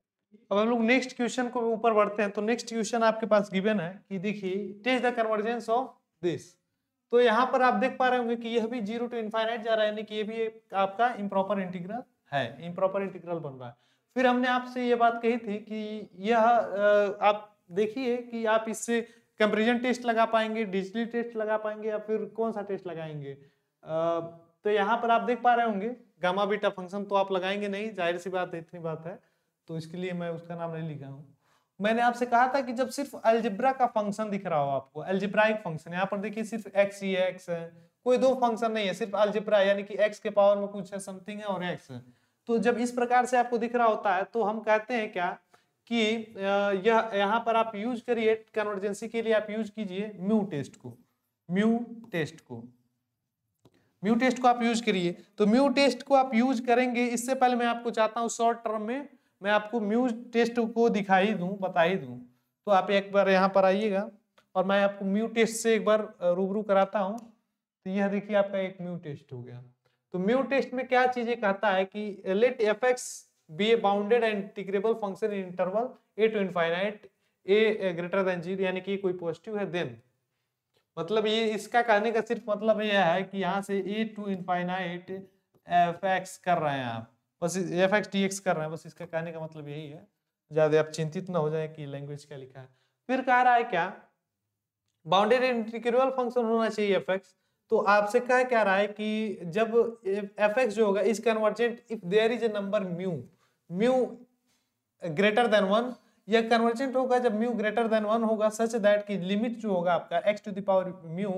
अब हम लोग नेक्स्ट क्वेश्चन को ऊपर बढ़ते हैं तो नेक्स्ट क्वेश्चन आपके पास गिवन है कि देखिए test the convergence of this तो यहाँ पर आप देख पा रहे होंगे कि यह भी जीरो टू इन्फाइनाइट जा रहा है यानी कि ये भी आपका इम्प्रॉपर इंटीग्रल है इम्प्रॉपर इंटीग्रल बन रहा है फिर हमने आपसे ये बात कही थी कि यह आप देखिए कि आप इससे कंपेरिजन टेस्ट लगा पाएंगे डिजिटली टेस्ट लगा पाएंगे या फिर कौन सा टेस्ट लगाएंगे तो यहाँ पर आप देख पा रहे होंगे गामा बीटा फंक्शन तो आप लगाएंगे नहीं जाहिर सी बात इतनी बात है तो इसके लिए मैं उसका नाम नहीं लिखा हूँ मैंने आपसे कहा था कि जब सिर्फ अल्जिब्रा का फंक्शन दिख रहा हो आपको अलजिब्राइक फंक्शन यहाँ पर देखिए सिर्फ एक्स ही एक्स है कोई दो फंक्शन नहीं है सिर्फ अल्जिब्रा यानी कि एक्स के पावर में कुछ है समथिंग है और एक्स है तो जब इस प्रकार से आपको दिख रहा होता है तो हम कहते हैं क्या कि यह यहाँ पर आप यूज करिए कन्वर्जेंसी के लिए आप यूज कीजिए म्यू टेस्ट को म्यू टेस्ट को म्यू टेस्ट को आप यूज करिए तो म्यू टेस्ट को आप यूज करेंगे इससे पहले मैं आपको चाहता हूँ शॉर्ट टर्म में मैं आपको म्यूज टेस्ट को दिखाई दूँ बता ही दूँ तो आप एक बार यहाँ पर आइएगा और मैं आपको म्यू टेस्ट से एक बार रूबरू कराता हूँ तो यह देखिए आपका एक म्यू टेस्ट हो गया तो म्यू टेस्ट में क्या चीजें कहता है कि let f x be a bounded and integrable function in interval A to infinite a greater than zero यानी कि कोई पॉजिटिव है देन मतलब ये इसका कहने का सिर्फ मतलब यह है कि यहाँ से a to infinite F x कर रहे हैं आप बस एफ एक्स टी एक्स कर रहे हैं बस इसका कहने का मतलब यही है ज़्यादा आप चिंतित ना हो जाए कि लैंग्वेज क्या लिखा है फिर कह रहा है क्या बाउंड्री इंटीग्रल फंक्शन होना चाहिए एफ एक्स तो आपसे कह क्या रहा है कि जब एफ एक्स जो होगा इस convergent if there is a number mu mu greater than one या कन्वर्जेंट होगा जब म्यू ग्रेटर देन वन होगा सच दैट की लिमिट जो होगा आपका x to the power mu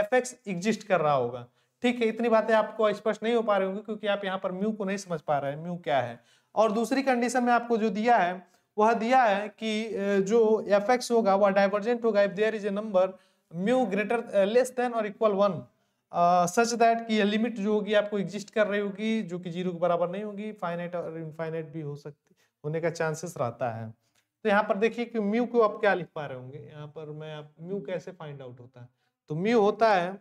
f x exist कर रहा होगा ठीक है इतनी बातें आपको स्पष्ट नहीं हो पा रही होंगी क्योंकि आप यहाँ पर म्यू को नहीं समझ पा रहे हैं म्यू क्या है और दूसरी कंडीशन में आपको जो दिया है वह दिया है कि जो एफ एक्स होगा वह डाइवर्जेंट होगा if there is a number mu greater less than और इक्वल वन सच दैट कि लिमिट जो होगी आपको एग्जिस्ट कर रही होगी जो कि जीरो के बराबर नहीं होगी फाइनाइट और इनफाइनाइट भी हो सकती होने का चांसेस रहता है तो यहाँ पर देखिए कि म्यू को आप क्या लिख पा रहे होंगे यहाँ पर मैं आप म्यू कैसे फाइंड आउट होता है तो म्यू होता है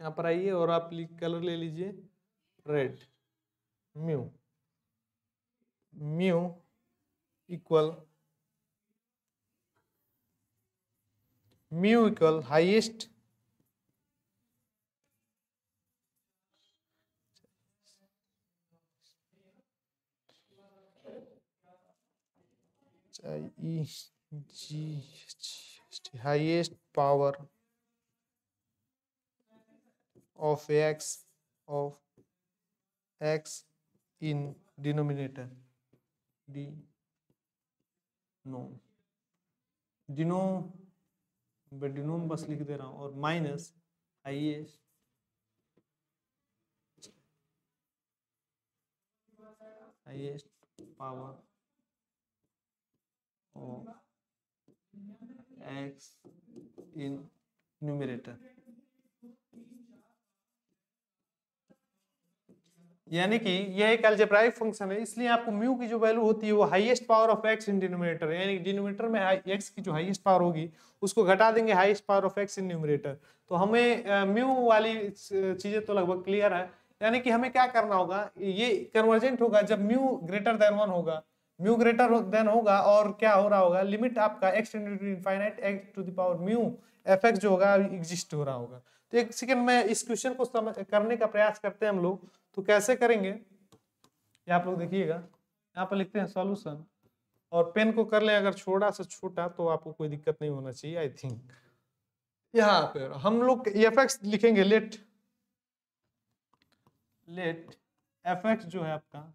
यहाँ पर आइए और आप कलर ले लीजिए red mu mu equal mu equal highest highest power of x of x in denominator d नो डिनो डिनोम बस लिख दे रहा हूँ और माइनस आइए highest power x in numerator यानी कि यह एक एल्जेब्राइक फंक्शन है इसलिए आपको म्यू की जो वैल्यू होती है वो highest power of x in denominator यानी कि डिनोमिनेटर में एक्स की जो हाईएस्ट पावर होगी उसको घटा देंगे highest power of x in numerator तो हमें म्यू वाली चीज़ें तो लगभग क्लियर है यानी कि हमें क्या करना होगा ये कन्वर्जेंट होगा जब म्यू ग्रेटर देन वन होगा म्यू ग्रेटर देन होगा और क्या हो रहा होगा लिमिट आपका x infinite x to the power mu f x जो होगा एग्जिस्ट हो रहा होगा तो एक सेकेंड में इस क्वेश्चन को समझ करने का प्रयास करते हैं हम लोग तो कैसे करेंगे ये आप लोग देखिएगा यहाँ पर लिखते हैं सॉल्यूशन और पेन को कर लें अगर छोटा से छोटा तो आपको कोई दिक्कत नहीं होना चाहिए आई थिंक यहाँ पे हम लोग एफ एक्स लिखेंगे लेट लेट एफ एक्स जो है आपका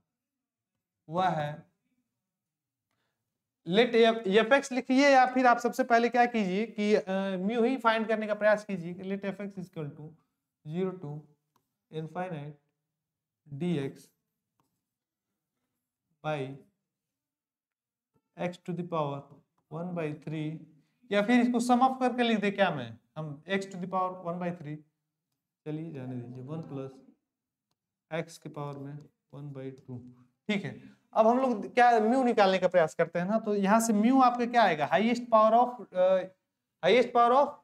वह है लेट एफ एक्स लिखिए या फिर आप सबसे पहले क्या कीजिए कि म्यू ही फाइंड करने का प्रयास कीजिए let f x is equal to zero to infinite dx by x to the power one by three या फिर इसको सम अप करके लिख दे क्या मैं हम x to the power one by three चलिए जाने दीजिए वन प्लस एक्स के पावर में वन बाई टू ठीक है अब हम लोग क्या म्यू निकालने का प्रयास करते हैं ना तो यहाँ से म्यू आपका क्या आएगा highest power of highest power of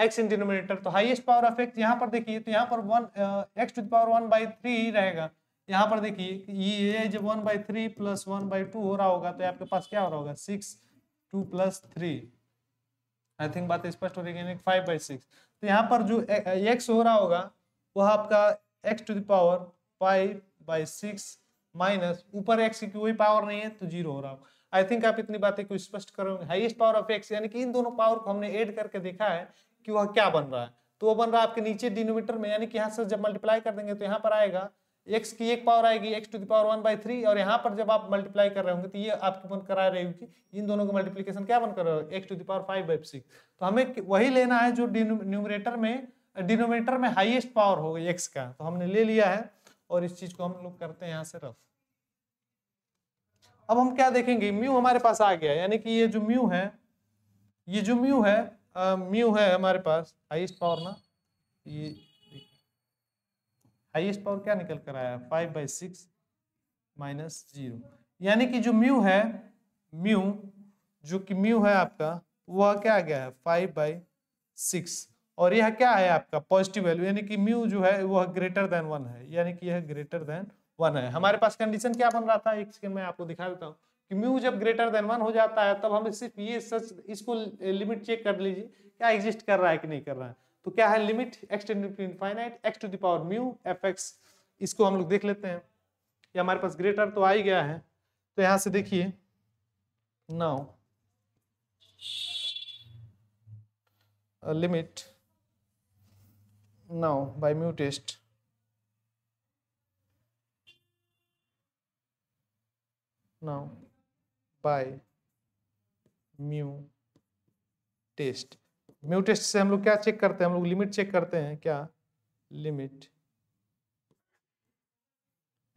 x in denominator तो हाईएस्ट पावर ऑफ एक्स यहाँ पर देखिए तो यहाँ पर one x to the power one by three ही रहेगा यहाँ पर देखिए ये जब one by three plus one by two हो रहा होगा तो आपके पास क्या हो रहा होगा six two plus three I think बात स्पष्ट हो रही है फाइव बाई सिक्स तो यहाँ पर जो एक्स uh, हो रहा होगा वह आपका x to the power five by six minus ऊपर एक्स की कोई पावर नहीं है तो जीरो हो रहा होगा आई थिंक आप इतनी बातें को स्पष्ट करोगे हाईएस्ट पावर ऑफ एक्स यानी कि इन दोनों पावर को हमने ऐड करके देखा है कि वह क्या बन रहा है तो वो बन रहा है आपके नीचे डिनोमीटर में यानी कि यहाँ से जब मल्टीप्लाई कर देंगे तो यहाँ पर आएगा एक्स की एक पावर आएगी x to the power one by three और यहाँ पर जब आप मल्टीप्लाई कर रहे होंगे तो ये आपकी बन करा रही होगी इन दोनों का मल्टीप्लीकेशन क्या बन कर रहे हो x to the power five by six तो हमें वही लेना है जो न्यूमरेटर में डिनोमीटर में हाइएस्ट पावर हो गई एक्स का तो हमने ले लिया है और इस चीज को हम लोग करते हैं यहाँ से रफ अब हम क्या देखेंगे म्यू हमारे पास आ गया यानी कि ये जो म्यू है ये जो म्यू है म्यू है हमारे पास हाईएस्ट पावर ना ये हाईएस्ट पावर क्या निकल कर आया five by six minus zero यानी कि जो म्यू है म्यू जो कि म्यू है आपका वह क्या आ गया है फाइव बाई सिक्स और यह क्या है आपका पॉजिटिव वैल्यू यानी कि म्यू जो है वह ग्रेटर देन वन है यानी कि यह ग्रेटर देन वन है हमारे पास कंडीशन क्या बन रहा था एक सेकंड मैं आपको दिखा देता हूँ कि म्यू जब ग्रेटर देन वन हो जाता है तब हम सिर्फ ये सच इसको लिमिट चेक कर लीजिए क्या एग्जिस्ट कर रहा है कि नहीं कर रहा है तो क्या है limit x tending to infinite x to the power mu f x इसको हम लोग देख लेते हैं ये हमारे पास ग्रेटर तो आ ही गया है तो यहां से देखिए now limit now by mu test now by mu test mu test से हम लोग क्या चेक करते हैं हम लोग लिमिट चेक करते हैं क्या limit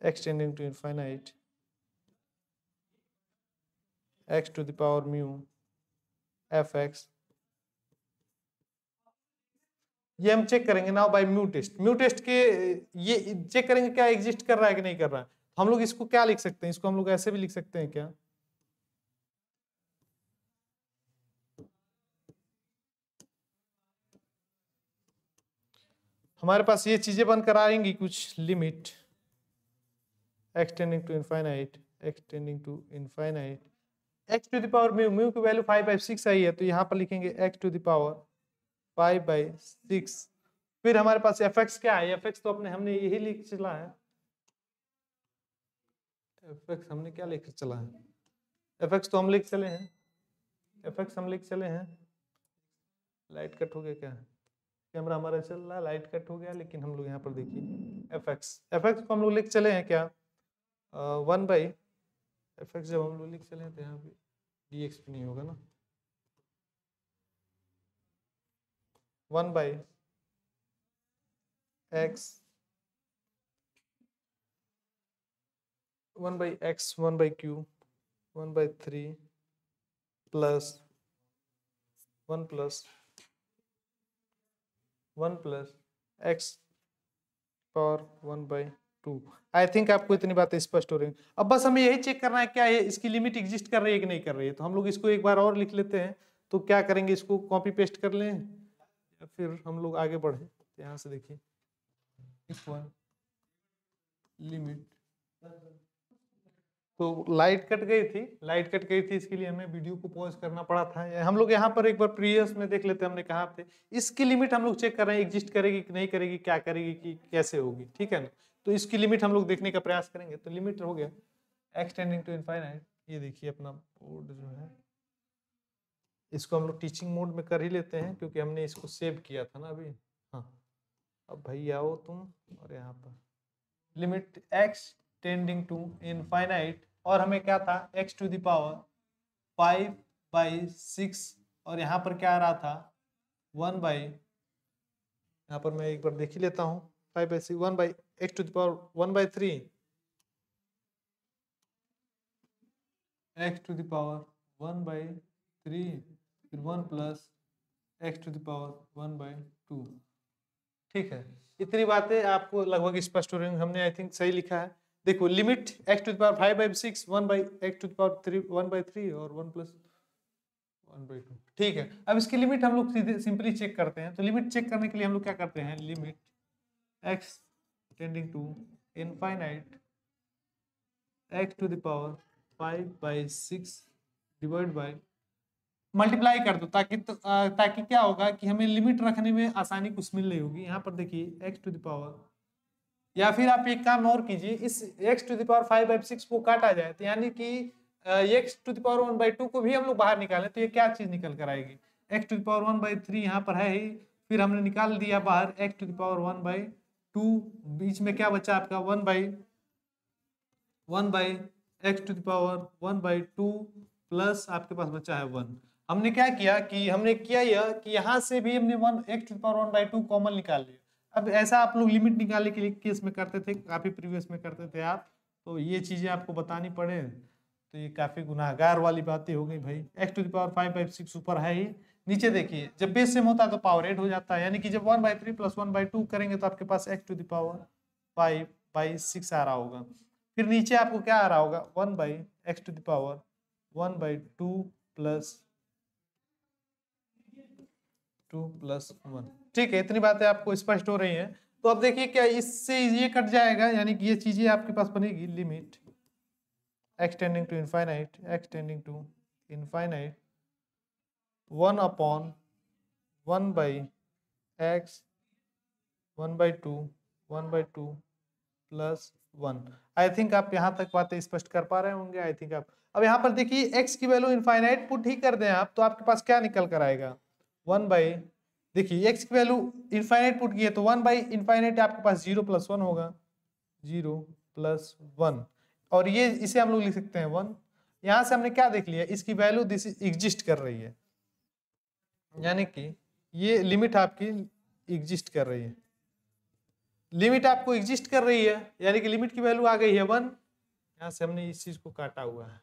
extending to infinite x to the power mu f x ये हम चेक करेंगे now by mu test mu test के ये चेक करेंगे क्या एग्जिस्ट कर रहा है कि नहीं कर रहा है हम लोग इसको क्या लिख सकते हैं इसको हम लोग ऐसे भी लिख सकते हैं क्या हमारे पास ये चीज़ें बनकर आएंगी कुछ limit extending to infinite extending to infinite x to the power mu mu की वैल्यू फाइव बाई सिक्स आई है तो यहाँ पर लिखेंगे x to the power five by six फिर हमारे पास एफ एक्स क्या है एफ एक्स तो अपने हमने यही लिख चला है एफ एक्स हमने क्या लिख चला है एफ एक्स तो हम लिख चले हैं एफ एक्स हम लिख चले हैं लाइट कट हो गया क्या है कैमरा हमारा चल रहा है लाइट कट हो गया लेकिन हम लोग यहाँ पर देखिए एफ एक्स एफ एक्स को हम लोग लिख चले हैं क्या वन बाई एफ एक्स जब हम लोग लिख चले हैं तो यहाँ पे डी एक्स भी नहीं होगा ना one by x one by x one by q one by three plus one plus one plus x power one by two I think आपको इतनी बातें स्पष्ट हो रही अब बस हमें यही चेक करना है क्या है इसकी लिमिट एग्जिस्ट कर रही है कि नहीं कर रही है तो हम लोग इसको एक बार और लिख लेते हैं तो क्या करेंगे इसको कॉपी पेस्ट कर लें या फिर हम लोग आगे बढ़े तो यहाँ से देखिए लिमिट तो लाइट कट गई थी लाइट कट गई थी इसके लिए हमें वीडियो को पॉज करना पड़ा था हम लोग यहाँ पर एक बार प्रीवियस में देख लेते हैं हमने कहा थे इसकी लिमिट हम लोग चेक कर रहे हैं एग्जिस्ट करेगी कि नहीं करेगी क्या करेगी कि कैसे होगी ठीक है ना तो इसकी लिमिट हम लोग देखने का प्रयास करेंगे तो लिमिट हो गया एक्सटेंडिंग टू इनफाइनाइट ये देखिए अपना बोर्ड जो है इसको हम लोग टीचिंग मोड में कर ही लेते हैं क्योंकि हमने इसको सेव किया था ना अभी हाँ अब भाई आओ तुम और यहाँ पर limit x tending to infinite और हमें क्या था x to the power five by six और यहाँ पर क्या आ रहा था वन बाई यहाँ पर मैं एक बार देख ही लेता हूँ five by six one by x to the power one by three x to the power one by three फिर one plus x to the power one by two ठीक है इतनी बातें आपको लगभग स्पष्ट हो रही हमने आई थिंक सही लिखा है देखो limit x to the power five by six one by x to the power three one by three और one plus one by two ठीक है अब इसकी लिमिट हम लोग सीधे सिंपली चेक करते हैं तो लिमिट चेक करने के लिए हम लोग क्या करते हैं limit x tending to infinite x to the power five by six divide by multiply कर दो ताकि तो, ताकि क्या होगा कि हमें लिमिट रखने में आसानी कुछ मिल रही होगी यहाँ पर देखिए एक्स टू दावर या फिर आप एक काम और कीजिए इस x to the power five by six को काटा जाए तो यानी कि x to the power one by two को भी हम लोग बाहर निकालें तो ये क्या चीज़ निकल कर आएगी x to the power one by three यहाँ पर है ही फिर हमने निकाल दिया बाहर x to the power one by two बीच में क्या बचा आपका one by one by x to the power one by two plus आपके पास बचा है वन हमने क्या किया कि हमने किया यह कि यहाँ से भी हमने one x to the power one by two common निकाल लिया अब ऐसा आप लोग लिमिट निकालने के लिए केस में करते थे काफ़ी प्रीवियस में करते थे आप तो ये चीज़ें आपको बतानी पड़े तो ये काफ़ी गुनाहगार वाली बातें हो गई भाई x to the power five by six ऊपर है ही नीचे देखिए जब बेस सेम होता है तो पावर एट हो जाता है यानी कि जब one by three plus one by two करेंगे तो आपके पास x to the power five by six आ रहा होगा फिर नीचे आपको क्या आ रहा होगा one by x to the power one by two plus two plus one ठीक है इतनी बातें आपको स्पष्ट हो रही हैं तो अब देखिए क्या इससे ये कट जाएगा यानी कि ये चीजें आपके पास बनेगी limit extending to infinite extending to infinite one upon one by x one by two one by two plus one I think आप यहाँ तक बातें स्पष्ट कर पा रहे होंगे आई थिंक आप अब यहाँ पर देखिए एक्स की वैल्यू इनफाइनाइट पुट ही कर दें आप तो आपके पास क्या निकल कर आएगा वन बाई देखिए एक्स की वैल्यू इन्फाइनाइट पुट की है तो वन बाई इन्फाइनाइट आपके पास जीरो प्लस वन होगा जीरो प्लस वन और ये इसे हम लोग लिख सकते हैं वन यहां से हमने क्या देख लिया इसकी वैल्यू दिस एग्जिस्ट कर रही है यानी कि ये लिमिट आपकी एग्जिस्ट कर रही है लिमिट आपको एग्जिस्ट कर रही है यानी कि लिमिट की वैल्यू आ गई है वन यहां से हमने इस चीज को काटा हुआ है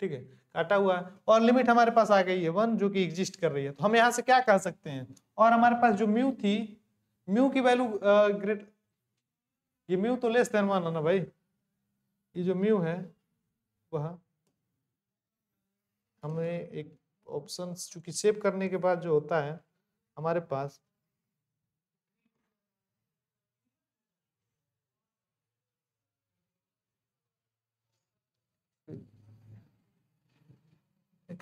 ठीक है काटा हुआ और लिमिट हमारे पास आ गई है वन जो कि एग्जिस्ट कर रही है तो हम यहाँ से क्या कह सकते हैं और हमारे पास जो म्यू थी म्यू की वैल्यू ग्रेट ये म्यू तो लेस देन वन है ना भाई ये जो म्यू है वह हमें एक ऑप्शन चूंकि सेव करने के बाद जो होता है हमारे पास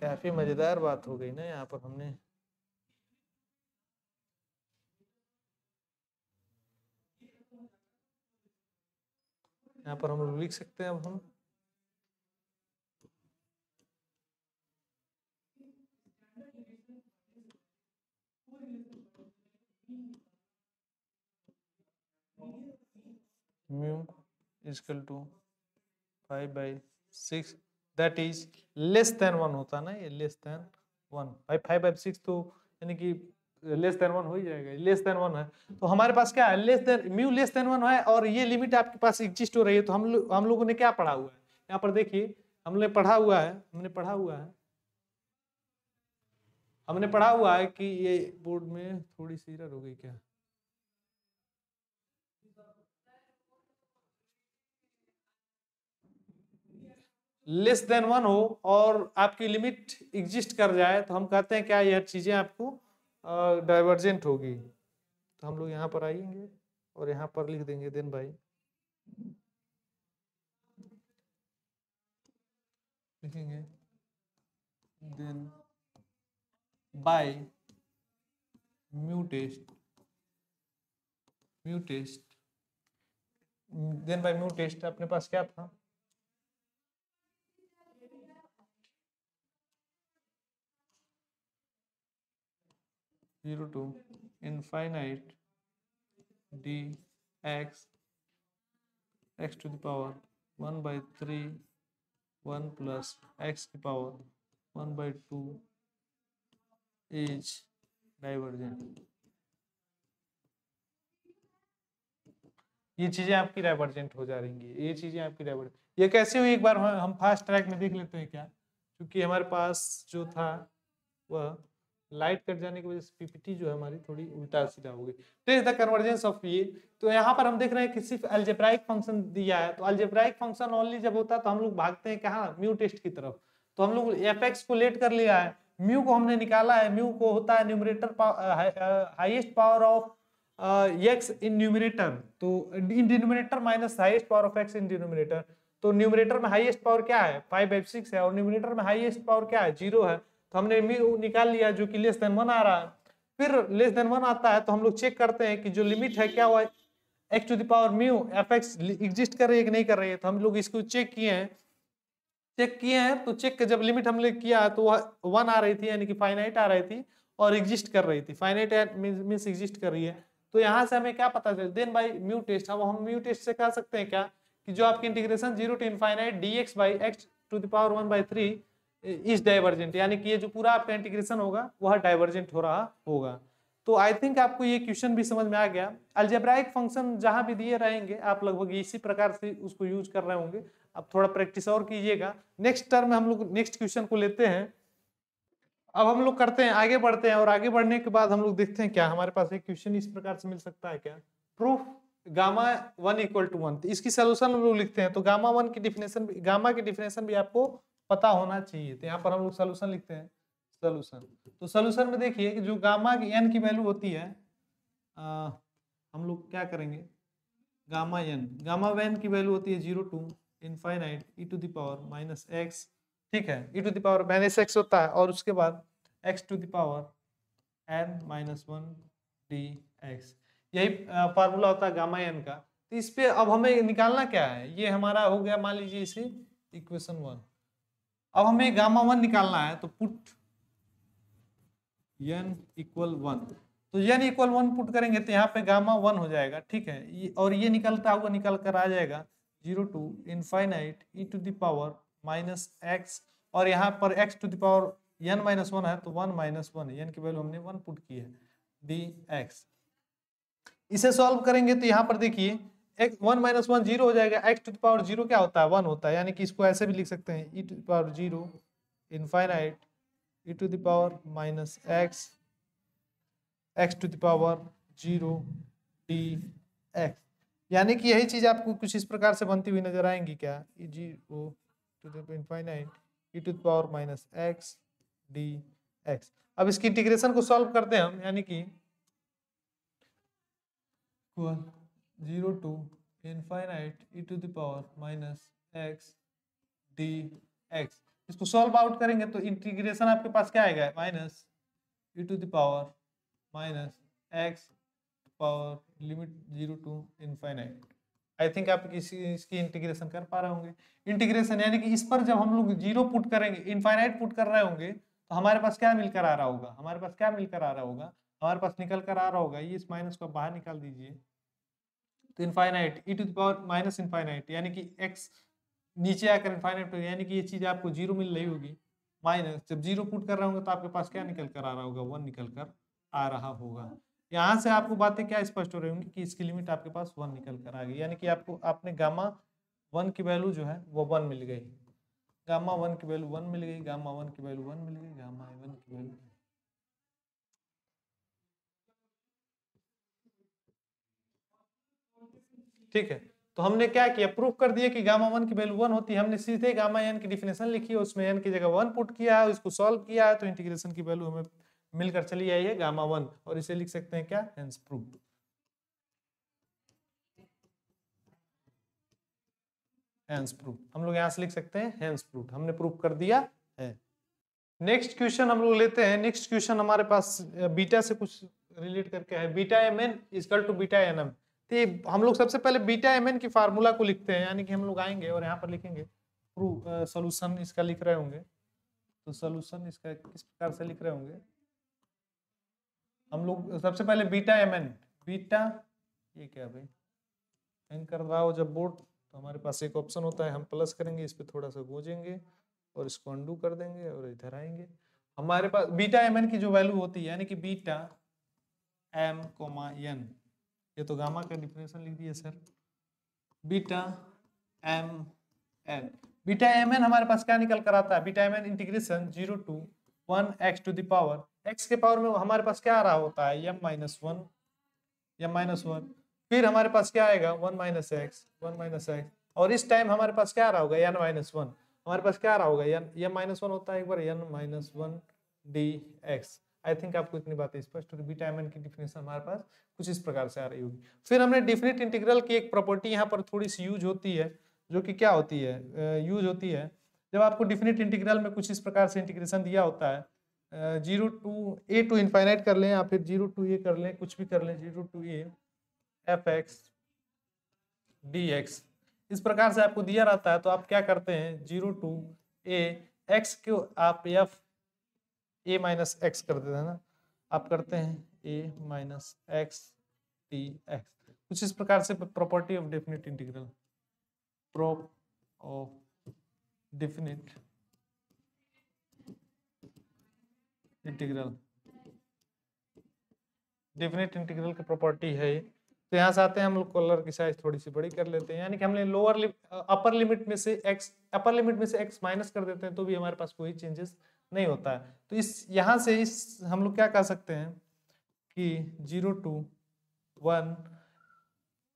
काफी मजेदार बात हो गई ना यहाँ पर हमने यहाँ पर हम लोग लिख सकते हैं अब हम mu is equal to five by six that is less than one होता है ना ये लेस देन वन भाई फाइव बाई सिक्स तो यानी कि लेस देन वन हो ही जाएगा लेस देन वन है तो हमारे पास क्या है less than mu less than one है और ये लिमिट आपके पास एग्जिस्ट हो रही है तो हम लोग हम लोगों ने क्या पढ़ा हुआ है यहाँ पर देखिए हमने पढ़ा हुआ है हमने पढ़ा हुआ है हमने पढ़ा हुआ है कि ये बोर्ड में थोड़ी सी रर हो गई क्या लेस देन वन हो और आपकी लिमिट एग्जिस्ट कर जाए तो हम कहते हैं क्या यह चीज़ें आपको डाइवर्जेंट होगी तो हम लोग यहाँ पर आएंगे और यहाँ पर लिख देंगे देन भाई लिखेंगे then by mu test mu test then by mu test अपने पास क्या था 0 to infinite dx x to the power 1 by 3 1 plus x to the power 1 by 2 is divergent ये चीजें आपकी डाइवर्जेंट हो जा रही है ये चीजें आपकी डाइवर्जेंट ये कैसे हुई एक बार हम फास्ट ट्रैक में देख लेते हैं क्या क्योंकि हमारे पास जो था वह लाइट कट जाने की वजह से पीपीटी जो है हमारी थोड़ी उल्टा सीधा हो गई ट्रेस तो द कन्वर्जेंस ऑफ ये तो यहाँ पर हम देख रहे हैं कि सिर्फ अल्जेब्राइक फंक्शन दिया है तो अल्जेब्राइक फंक्शन ओनली जब होता है तो हम लोग भागते हैं कहाँ म्यू टेस्ट की तरफ तो हम लोग एफ को लेट कर लिया है म्यू को हमने निकाला है म्यू को होता है numerator highest power of x in numerator तो in denominator minus highest power of x in denominator तो न्यूमरेटर में हाइएस्ट पावर क्या है फाइव एफ सिक्स है और न्यूमिनेटर में हाइएस्ट पावर क्या है जीरो है तो हमने निकाल लिया जो कि लेस देन वन आ रहा है फिर लेस देन वन आता है तो हम लोग चेक करते हैं कि जो लिमिट है क्या हुआ x to the power mu f x exist कर रही है कि नहीं कर रही है तो हम लोग इसको चेक किए हैं चेक किए हैं तो चेक जब लिमिट हमने किया तो वह वन आ रही थी यानी कि फाइनाइट आ रही थी और एग्जिस्ट कर रही थी फाइनाइट मीन्स एग्जिस्ट कर रही है तो यहाँ से हमें क्या पता चले देन बाई म्यू टेस्ट हम हम म्यू टेस्ट से कह सकते हैं क्या कि जो आपकी integration zero to infinite d x by x to the power one by three is divergent यानी कि ये जो पूरा आपका इंटीग्रेशन होगा वह डाइवर्जेंट हो रहा होगा तो आई थिंक आपको ये क्वेश्चन भी समझ में आ गया अल्जेब्राइक फंक्शन जहाँ भी दिए रहेंगे आप लगभग इसी प्रकार से उसको यूज कर रहे होंगे अब थोड़ा प्रैक्टिस और कीजिएगा नेक्स्ट टर्म में हम लोग नेक्स्ट क्वेश्चन को लेते हैं अब हम लोग करते हैं आगे बढ़ते हैं और आगे बढ़ने के बाद हम लोग देखते हैं क्या हमारे पास एक क्वेश्चन इस प्रकार से मिल सकता है क्या proof gamma one equal to one इसकी सोल्यूशन हम लोग लिखते हैं तो गामा वन की डिफिनेशन गामा की डिफिनेशन भी आपको पता होना चाहिए तो यहाँ पर हम लोग सोल्यूशन लिखते हैं सोल्यूशन तो सोल्यूशन में देखिए कि जो गामा की एन की वैल्यू होती है आ, हम लोग क्या करेंगे गामा एन गामा वैन की वैल्यू होती है zero to infinite e to the power minus x ठीक है e to the power minus x होता है और उसके बाद x to the power n minus one d x यही फार्मूला होता है गामा एन का तो इस पर अब हमें निकालना क्या है ये हमारा हो गया मान लीजिए इसे इक्वेशन वन अब हमें गामा वन निकालना है तो पुट यन इक्वल वन तो यन इक्वल वन पुट करेंगे तो यहाँ पे गामा वन हो जाएगा ठीक है और ये निकलता हुआ निकल कर आ जाएगा zero to infinite e to the power minus x और यहाँ पर x to the power n minus one है तो वन माइनस वन यन की वैल्यू हमने वन पुट की है डी एक्स इसे सॉल्व करेंगे तो यहाँ पर देखिए x one minus one zero हो जाएगा एक्स टू दावर जीरो क्या होता है वन होता है यानी कि इसको ऐसे भी लिख सकते हैं e to the power zero infinite e to the power minus x x to the power zero d x यानी कि यही चीज़ आपको कुछ इस प्रकार से बनती हुई नजर आएंगी क्या ई जी infinite e to the power minus x D x अब इसकी इंटीग्रेशन को सॉल्व करते हैं हम यानी कि zero to infinite e to the power minus x D x इसको सॉल्व आउट करेंगे तो इंटीग्रेशन आपके पास क्या आएगा minus e to the power minus x power limit zero to infinite I think आप किसी इसकी इंटीग्रेशन कर पा रहे होंगे इंटीग्रेशन यानी कि इस पर जब हम लोग जीरो पुट करेंगे इनफाइनाइट पुट कर रहे होंगे तो हमारे पास क्या मिलकर आ रहा होगा हमारे पास क्या मिलकर आ रहा होगा हमारे पास निकल कर आ रहा होगा ये इस माइनस को बाहर निकाल दीजिए तो infinite e to the power minus infinite यानी कि एक्स नीचे आकर इनफाइनाइट यानी कि ये चीज़ आपको जीरो मिल रही होगी माइनस जब जीरो पुट कर रहा होगा तो आपके पास क्या निकल कर आ रहा होगा वन निकल कर आ रहा होगा यहाँ से आपको बातें क्या स्पष्ट हो रही होंगी कि इसकी लिमिट आपके पास वन निकल कर आ गई यानी कि आपको आपने गामा वन की वैल्यू जो है वो वन मिल गई गामा वन की वैल्यू वन मिल गई गामा वन की वैल्यू वन मिल गई गामा वन की वैल्यू ठीक है तो हमने क्या किया प्रूफ कर दिया कि गामा वन की वैल्यू वन होती है हमने सीधे गामा एन की डिफिनेशन लिखी है उसमें एन की जगह वन पुट किया है उसको सॉल्व किया है तो इंटीग्रेशन की वैल्यू हमें मिलकर चली आई है गामा वन और इसे लिख सकते हैं क्या हेंस प्रूफ हेंस प्रूफ हम लोग यहां से लिख सकते हैं हेंस प्रूफ हमने प्रूफ कर दिया है नेक्स्ट क्वेश्चन हम लोग लेते हैं नेक्स्ट क्वेश्चन हमारे पास बीटा से कुछ रिलेट करके है beta m n is equal to beta n m तो ये हम लोग सबसे पहले बीटा एम की फार्मूला को लिखते हैं यानी कि हम लोग आएंगे और यहाँ पर लिखेंगे सोल्यूशन इसका लिख रहे होंगे तो सोल्यूशन इसका किस प्रकार से लिख रहे होंगे हम लोग सबसे पहले बीटा एम एन बीटा ये क्या भाई एन कर रहा हो जब बोर्ड तो हमारे पास एक ऑप्शन होता है हम प्लस करेंगे इस पर थोड़ा सा गोजेंगे और इसको अंडू कर देंगे और इधर आएंगे हमारे पास बीटा एम एन की जो वैल्यू होती है यानी कि बीटा एम कोमा एन ये तो गामा का डिफिनेशन लिख दिए sir beta m n beta m n हमारे पास क्या निकल कर आता है beta m n integration zero to one x to the power x के पावर में हमारे पास क्या आ रहा होता है m minus one m minus one फिर हमारे पास क्या आएगा one minus x one minus x और इस टाइम हमारे पास क्या आ रहा होगा एन माइनस वन हमारे पास क्या आ रहा होगा एन एम माइनस वन होता है एक बार n minus one d x I think आपको इतनी बात स्पष्ट होगी बीटा एम की डिफिनेशन हमारे पास कुछ इस प्रकार से आ रही होगी फिर हमने डिफिनिट इंटीग्रल की एक प्रॉपर्टी यहाँ पर थोड़ी सी यूज होती है जो कि क्या होती है यूज होती है जब आपको डिफिनिट इंटीग्रल में कुछ इस प्रकार से इंटीग्रेशन दिया होता है zero to a to infinite कर लें या फिर जीरो टू ए कर लें कुछ भी कर लें zero to a f x D x इस प्रकार से आपको दिया रहता है तो आप क्या करते हैं जीरो टू ए एक्स को आप एफ ए माइनस एक्स कर देते हैं ना आप करते हैं a minus x t x कुछ इस प्रकार से property of definite integral prop of definite integral definite integral की प्रॉपर्टी है तो यहाँ से आते हैं हम लोग कॉलर की साइज थोड़ी सी बड़ी कर लेते हैं यानी कि हमने लोअर अपर लिमिट में से एक्स अपर लिमिट में से एक्स माइनस कर देते हैं तो भी हमारे पास कोई चेंजेस नहीं होता है तो इस यहाँ से इस हम लोग क्या कह सकते हैं कि जीरो टू वन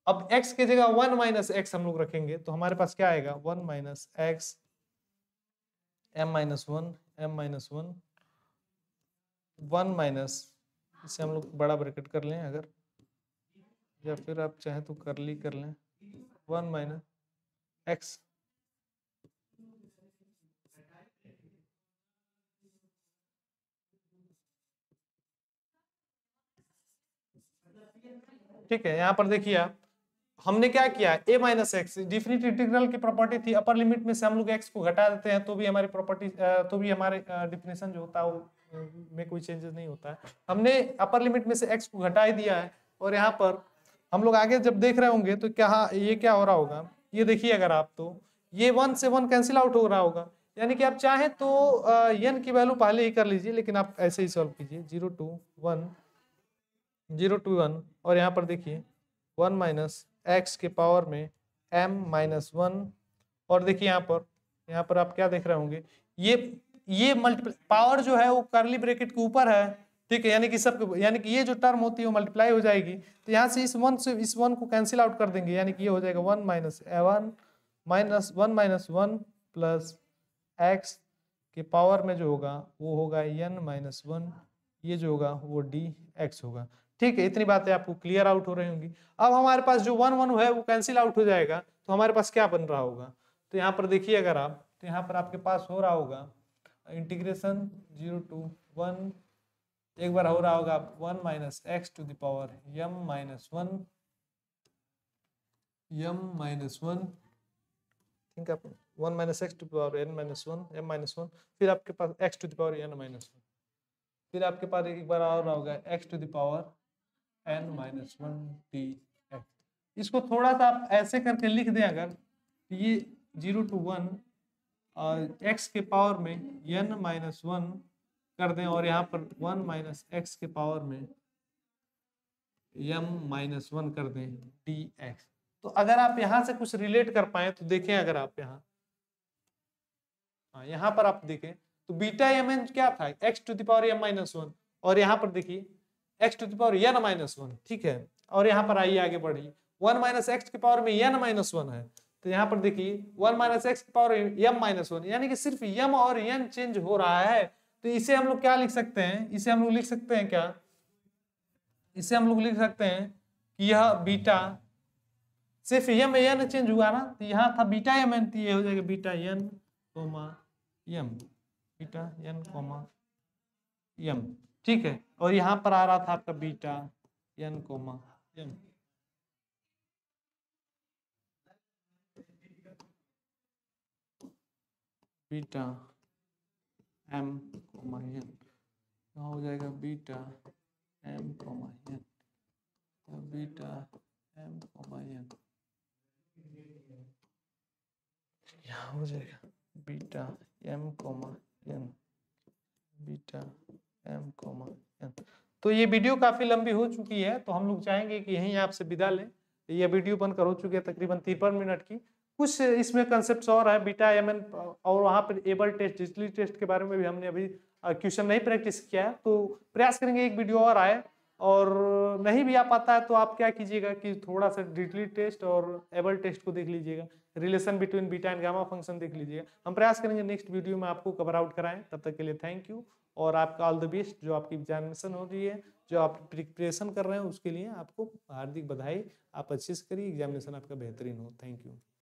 अब x की जगह वन माइनस एक्स हम लोग रखेंगे तो हमारे पास क्या आएगा one minus x m minus one m minus one one minus इसे हम लोग बड़ा ब्रैकेट कर लें अगर या फिर आप चाहें तो कर ली कर लें वन माइनस एक्स ठीक है यहाँ पर देखिए हमने क्या किया a minus x definite integral की प्रॉपर्टी थी अपर लिमिट में से हम लोग एक्स को घटा देते हैं तो भी हमारी प्रॉपर्टी तो भी हमारे डिफिनेशन जो होता है वो में कोई चेंजेस नहीं होता है हमने अपर लिमिट में से एक्स को घटा ही दिया है और यहाँ पर हम लोग आगे जब देख रहे होंगे तो क्या ये क्या हो रहा होगा ये देखिए अगर आप तो ये वन से वन कैंसिल आउट हो रहा होगा यानी कि आप चाहें तो यन की वैल्यू पहले ही कर लीजिए लेकिन आप ऐसे ही सॉल्व कीजिए zero to one zero to one और यहाँ पर देखिए वन माइनस एक्स के पावर में एम माइनस वन और देखिए यहाँ पर यहाँ पर आप क्या देख रहे होंगे ये ये मल्टीप्लाई पावर जो है वो करली ब्रेकेट के ऊपर है ठीक है यानी कि सब यानी कि ये जो टर्म होती है वो मल्टीप्लाई हो जाएगी तो यहाँ से इस वन से इस वन को कैंसिल आउट कर देंगे यानी कि ये हो जाएगा one minus a one minus one minus one plus x के पावर में जो होगा वो होगा एन माइनस वन ये जो होगा वो डी एक्स होगा ठीक है इतनी बातें आपको क्लियर आउट हो रही होंगी अब हमारे पास जो वन वन है वो कैंसिल आउट हो जाएगा तो हमारे पास क्या बन रहा होगा तो यहाँ पर देखिए अगर आप तो यहाँ पर आपके पास हो रहा होगा इंटीग्रेशन जीरो टू वन एक बार हो रहा होगा आप one minus x to the power m minus one m minus one think आप one minus x to the power n minus one m minus one फिर आपके पास x to the power n minus one फिर आपके पास एक बार और होगा x to the power n minus one t x इसको थोड़ा सा आप ऐसे करके लिख दें अगर ये जीरो टू वन एक्स के पावर में एन माइनस वन कर दें और यहाँ पर वन माइनस एक्स के पावर में एम माइनस वन कर दें डी एक्स तो अगर आप यहाँ से कुछ रिलेट कर पाए तो देखें अगर आप यहाँ हाँ, यहाँ पर आप देखें तो बीटा एम एन क्या था x to the power m minus one और यहाँ पर देखिए x to the power n minus one ठीक है और यहाँ पर आइए आगे बढ़िए वन माइनस एक्स के पावर में एन माइनस वन है तो यहाँ पर देखिए वन माइनस एक्स के पावर एम माइनस वन यानी कि सिर्फ यम और एन चेंज हो रहा है तो इसे हम लोग क्या लिख सकते हैं इसे हम लोग लिख सकते हैं क्या इसे हम लोग लिख सकते हैं कि यह बीटा सिर्फ यम एन चेंज हुआ ना तो यहाँ था बीटा एम एन तो ये हो जाएगा beta n comma m beta n comma m ठीक है और यहां पर आ रहा था आपका beta n comma n beta m comma n कहा हो जाएगा beta m comma n beta m comma n यहाँ हो जाएगा beta m comma n beta m comma n तो ये वीडियो काफी लंबी हो चुकी है तो हम लोग चाहेंगे कि यहीं आपसे विदा लें ये वीडियो बनकर हो चुकी है तकरीबन तिरपन मिनट की कुछ इसमें कंसेप्ट और है बीटा एम एन और वहाँ पर एबल टेस्ट डिजिटली टेस्ट के बारे में भी हमने अभी क्वेश्चन नहीं प्रैक्टिस किया है तो प्रयास करेंगे एक वीडियो और आए और नहीं भी आ पाता है तो आप क्या कीजिएगा कि थोड़ा सा डिजिटली टेस्ट और एबल टेस्ट को देख लीजिएगा relation between beta and gamma function देख लीजिएगा हम प्रयास करेंगे नेक्स्ट वीडियो में आपको कवर आउट कराएं तब तक के लिए थैंक यू और आपका ऑल द बेस्ट जो आपकी एग्जामिनेशन हो रही है जो आप प्रिपरेशन कर रहे हैं उसके लिए आपको हार्दिक बधाई आप अच्छे से करिए एग्जामिनेशन आपका बेहतरीन हो थैंक यू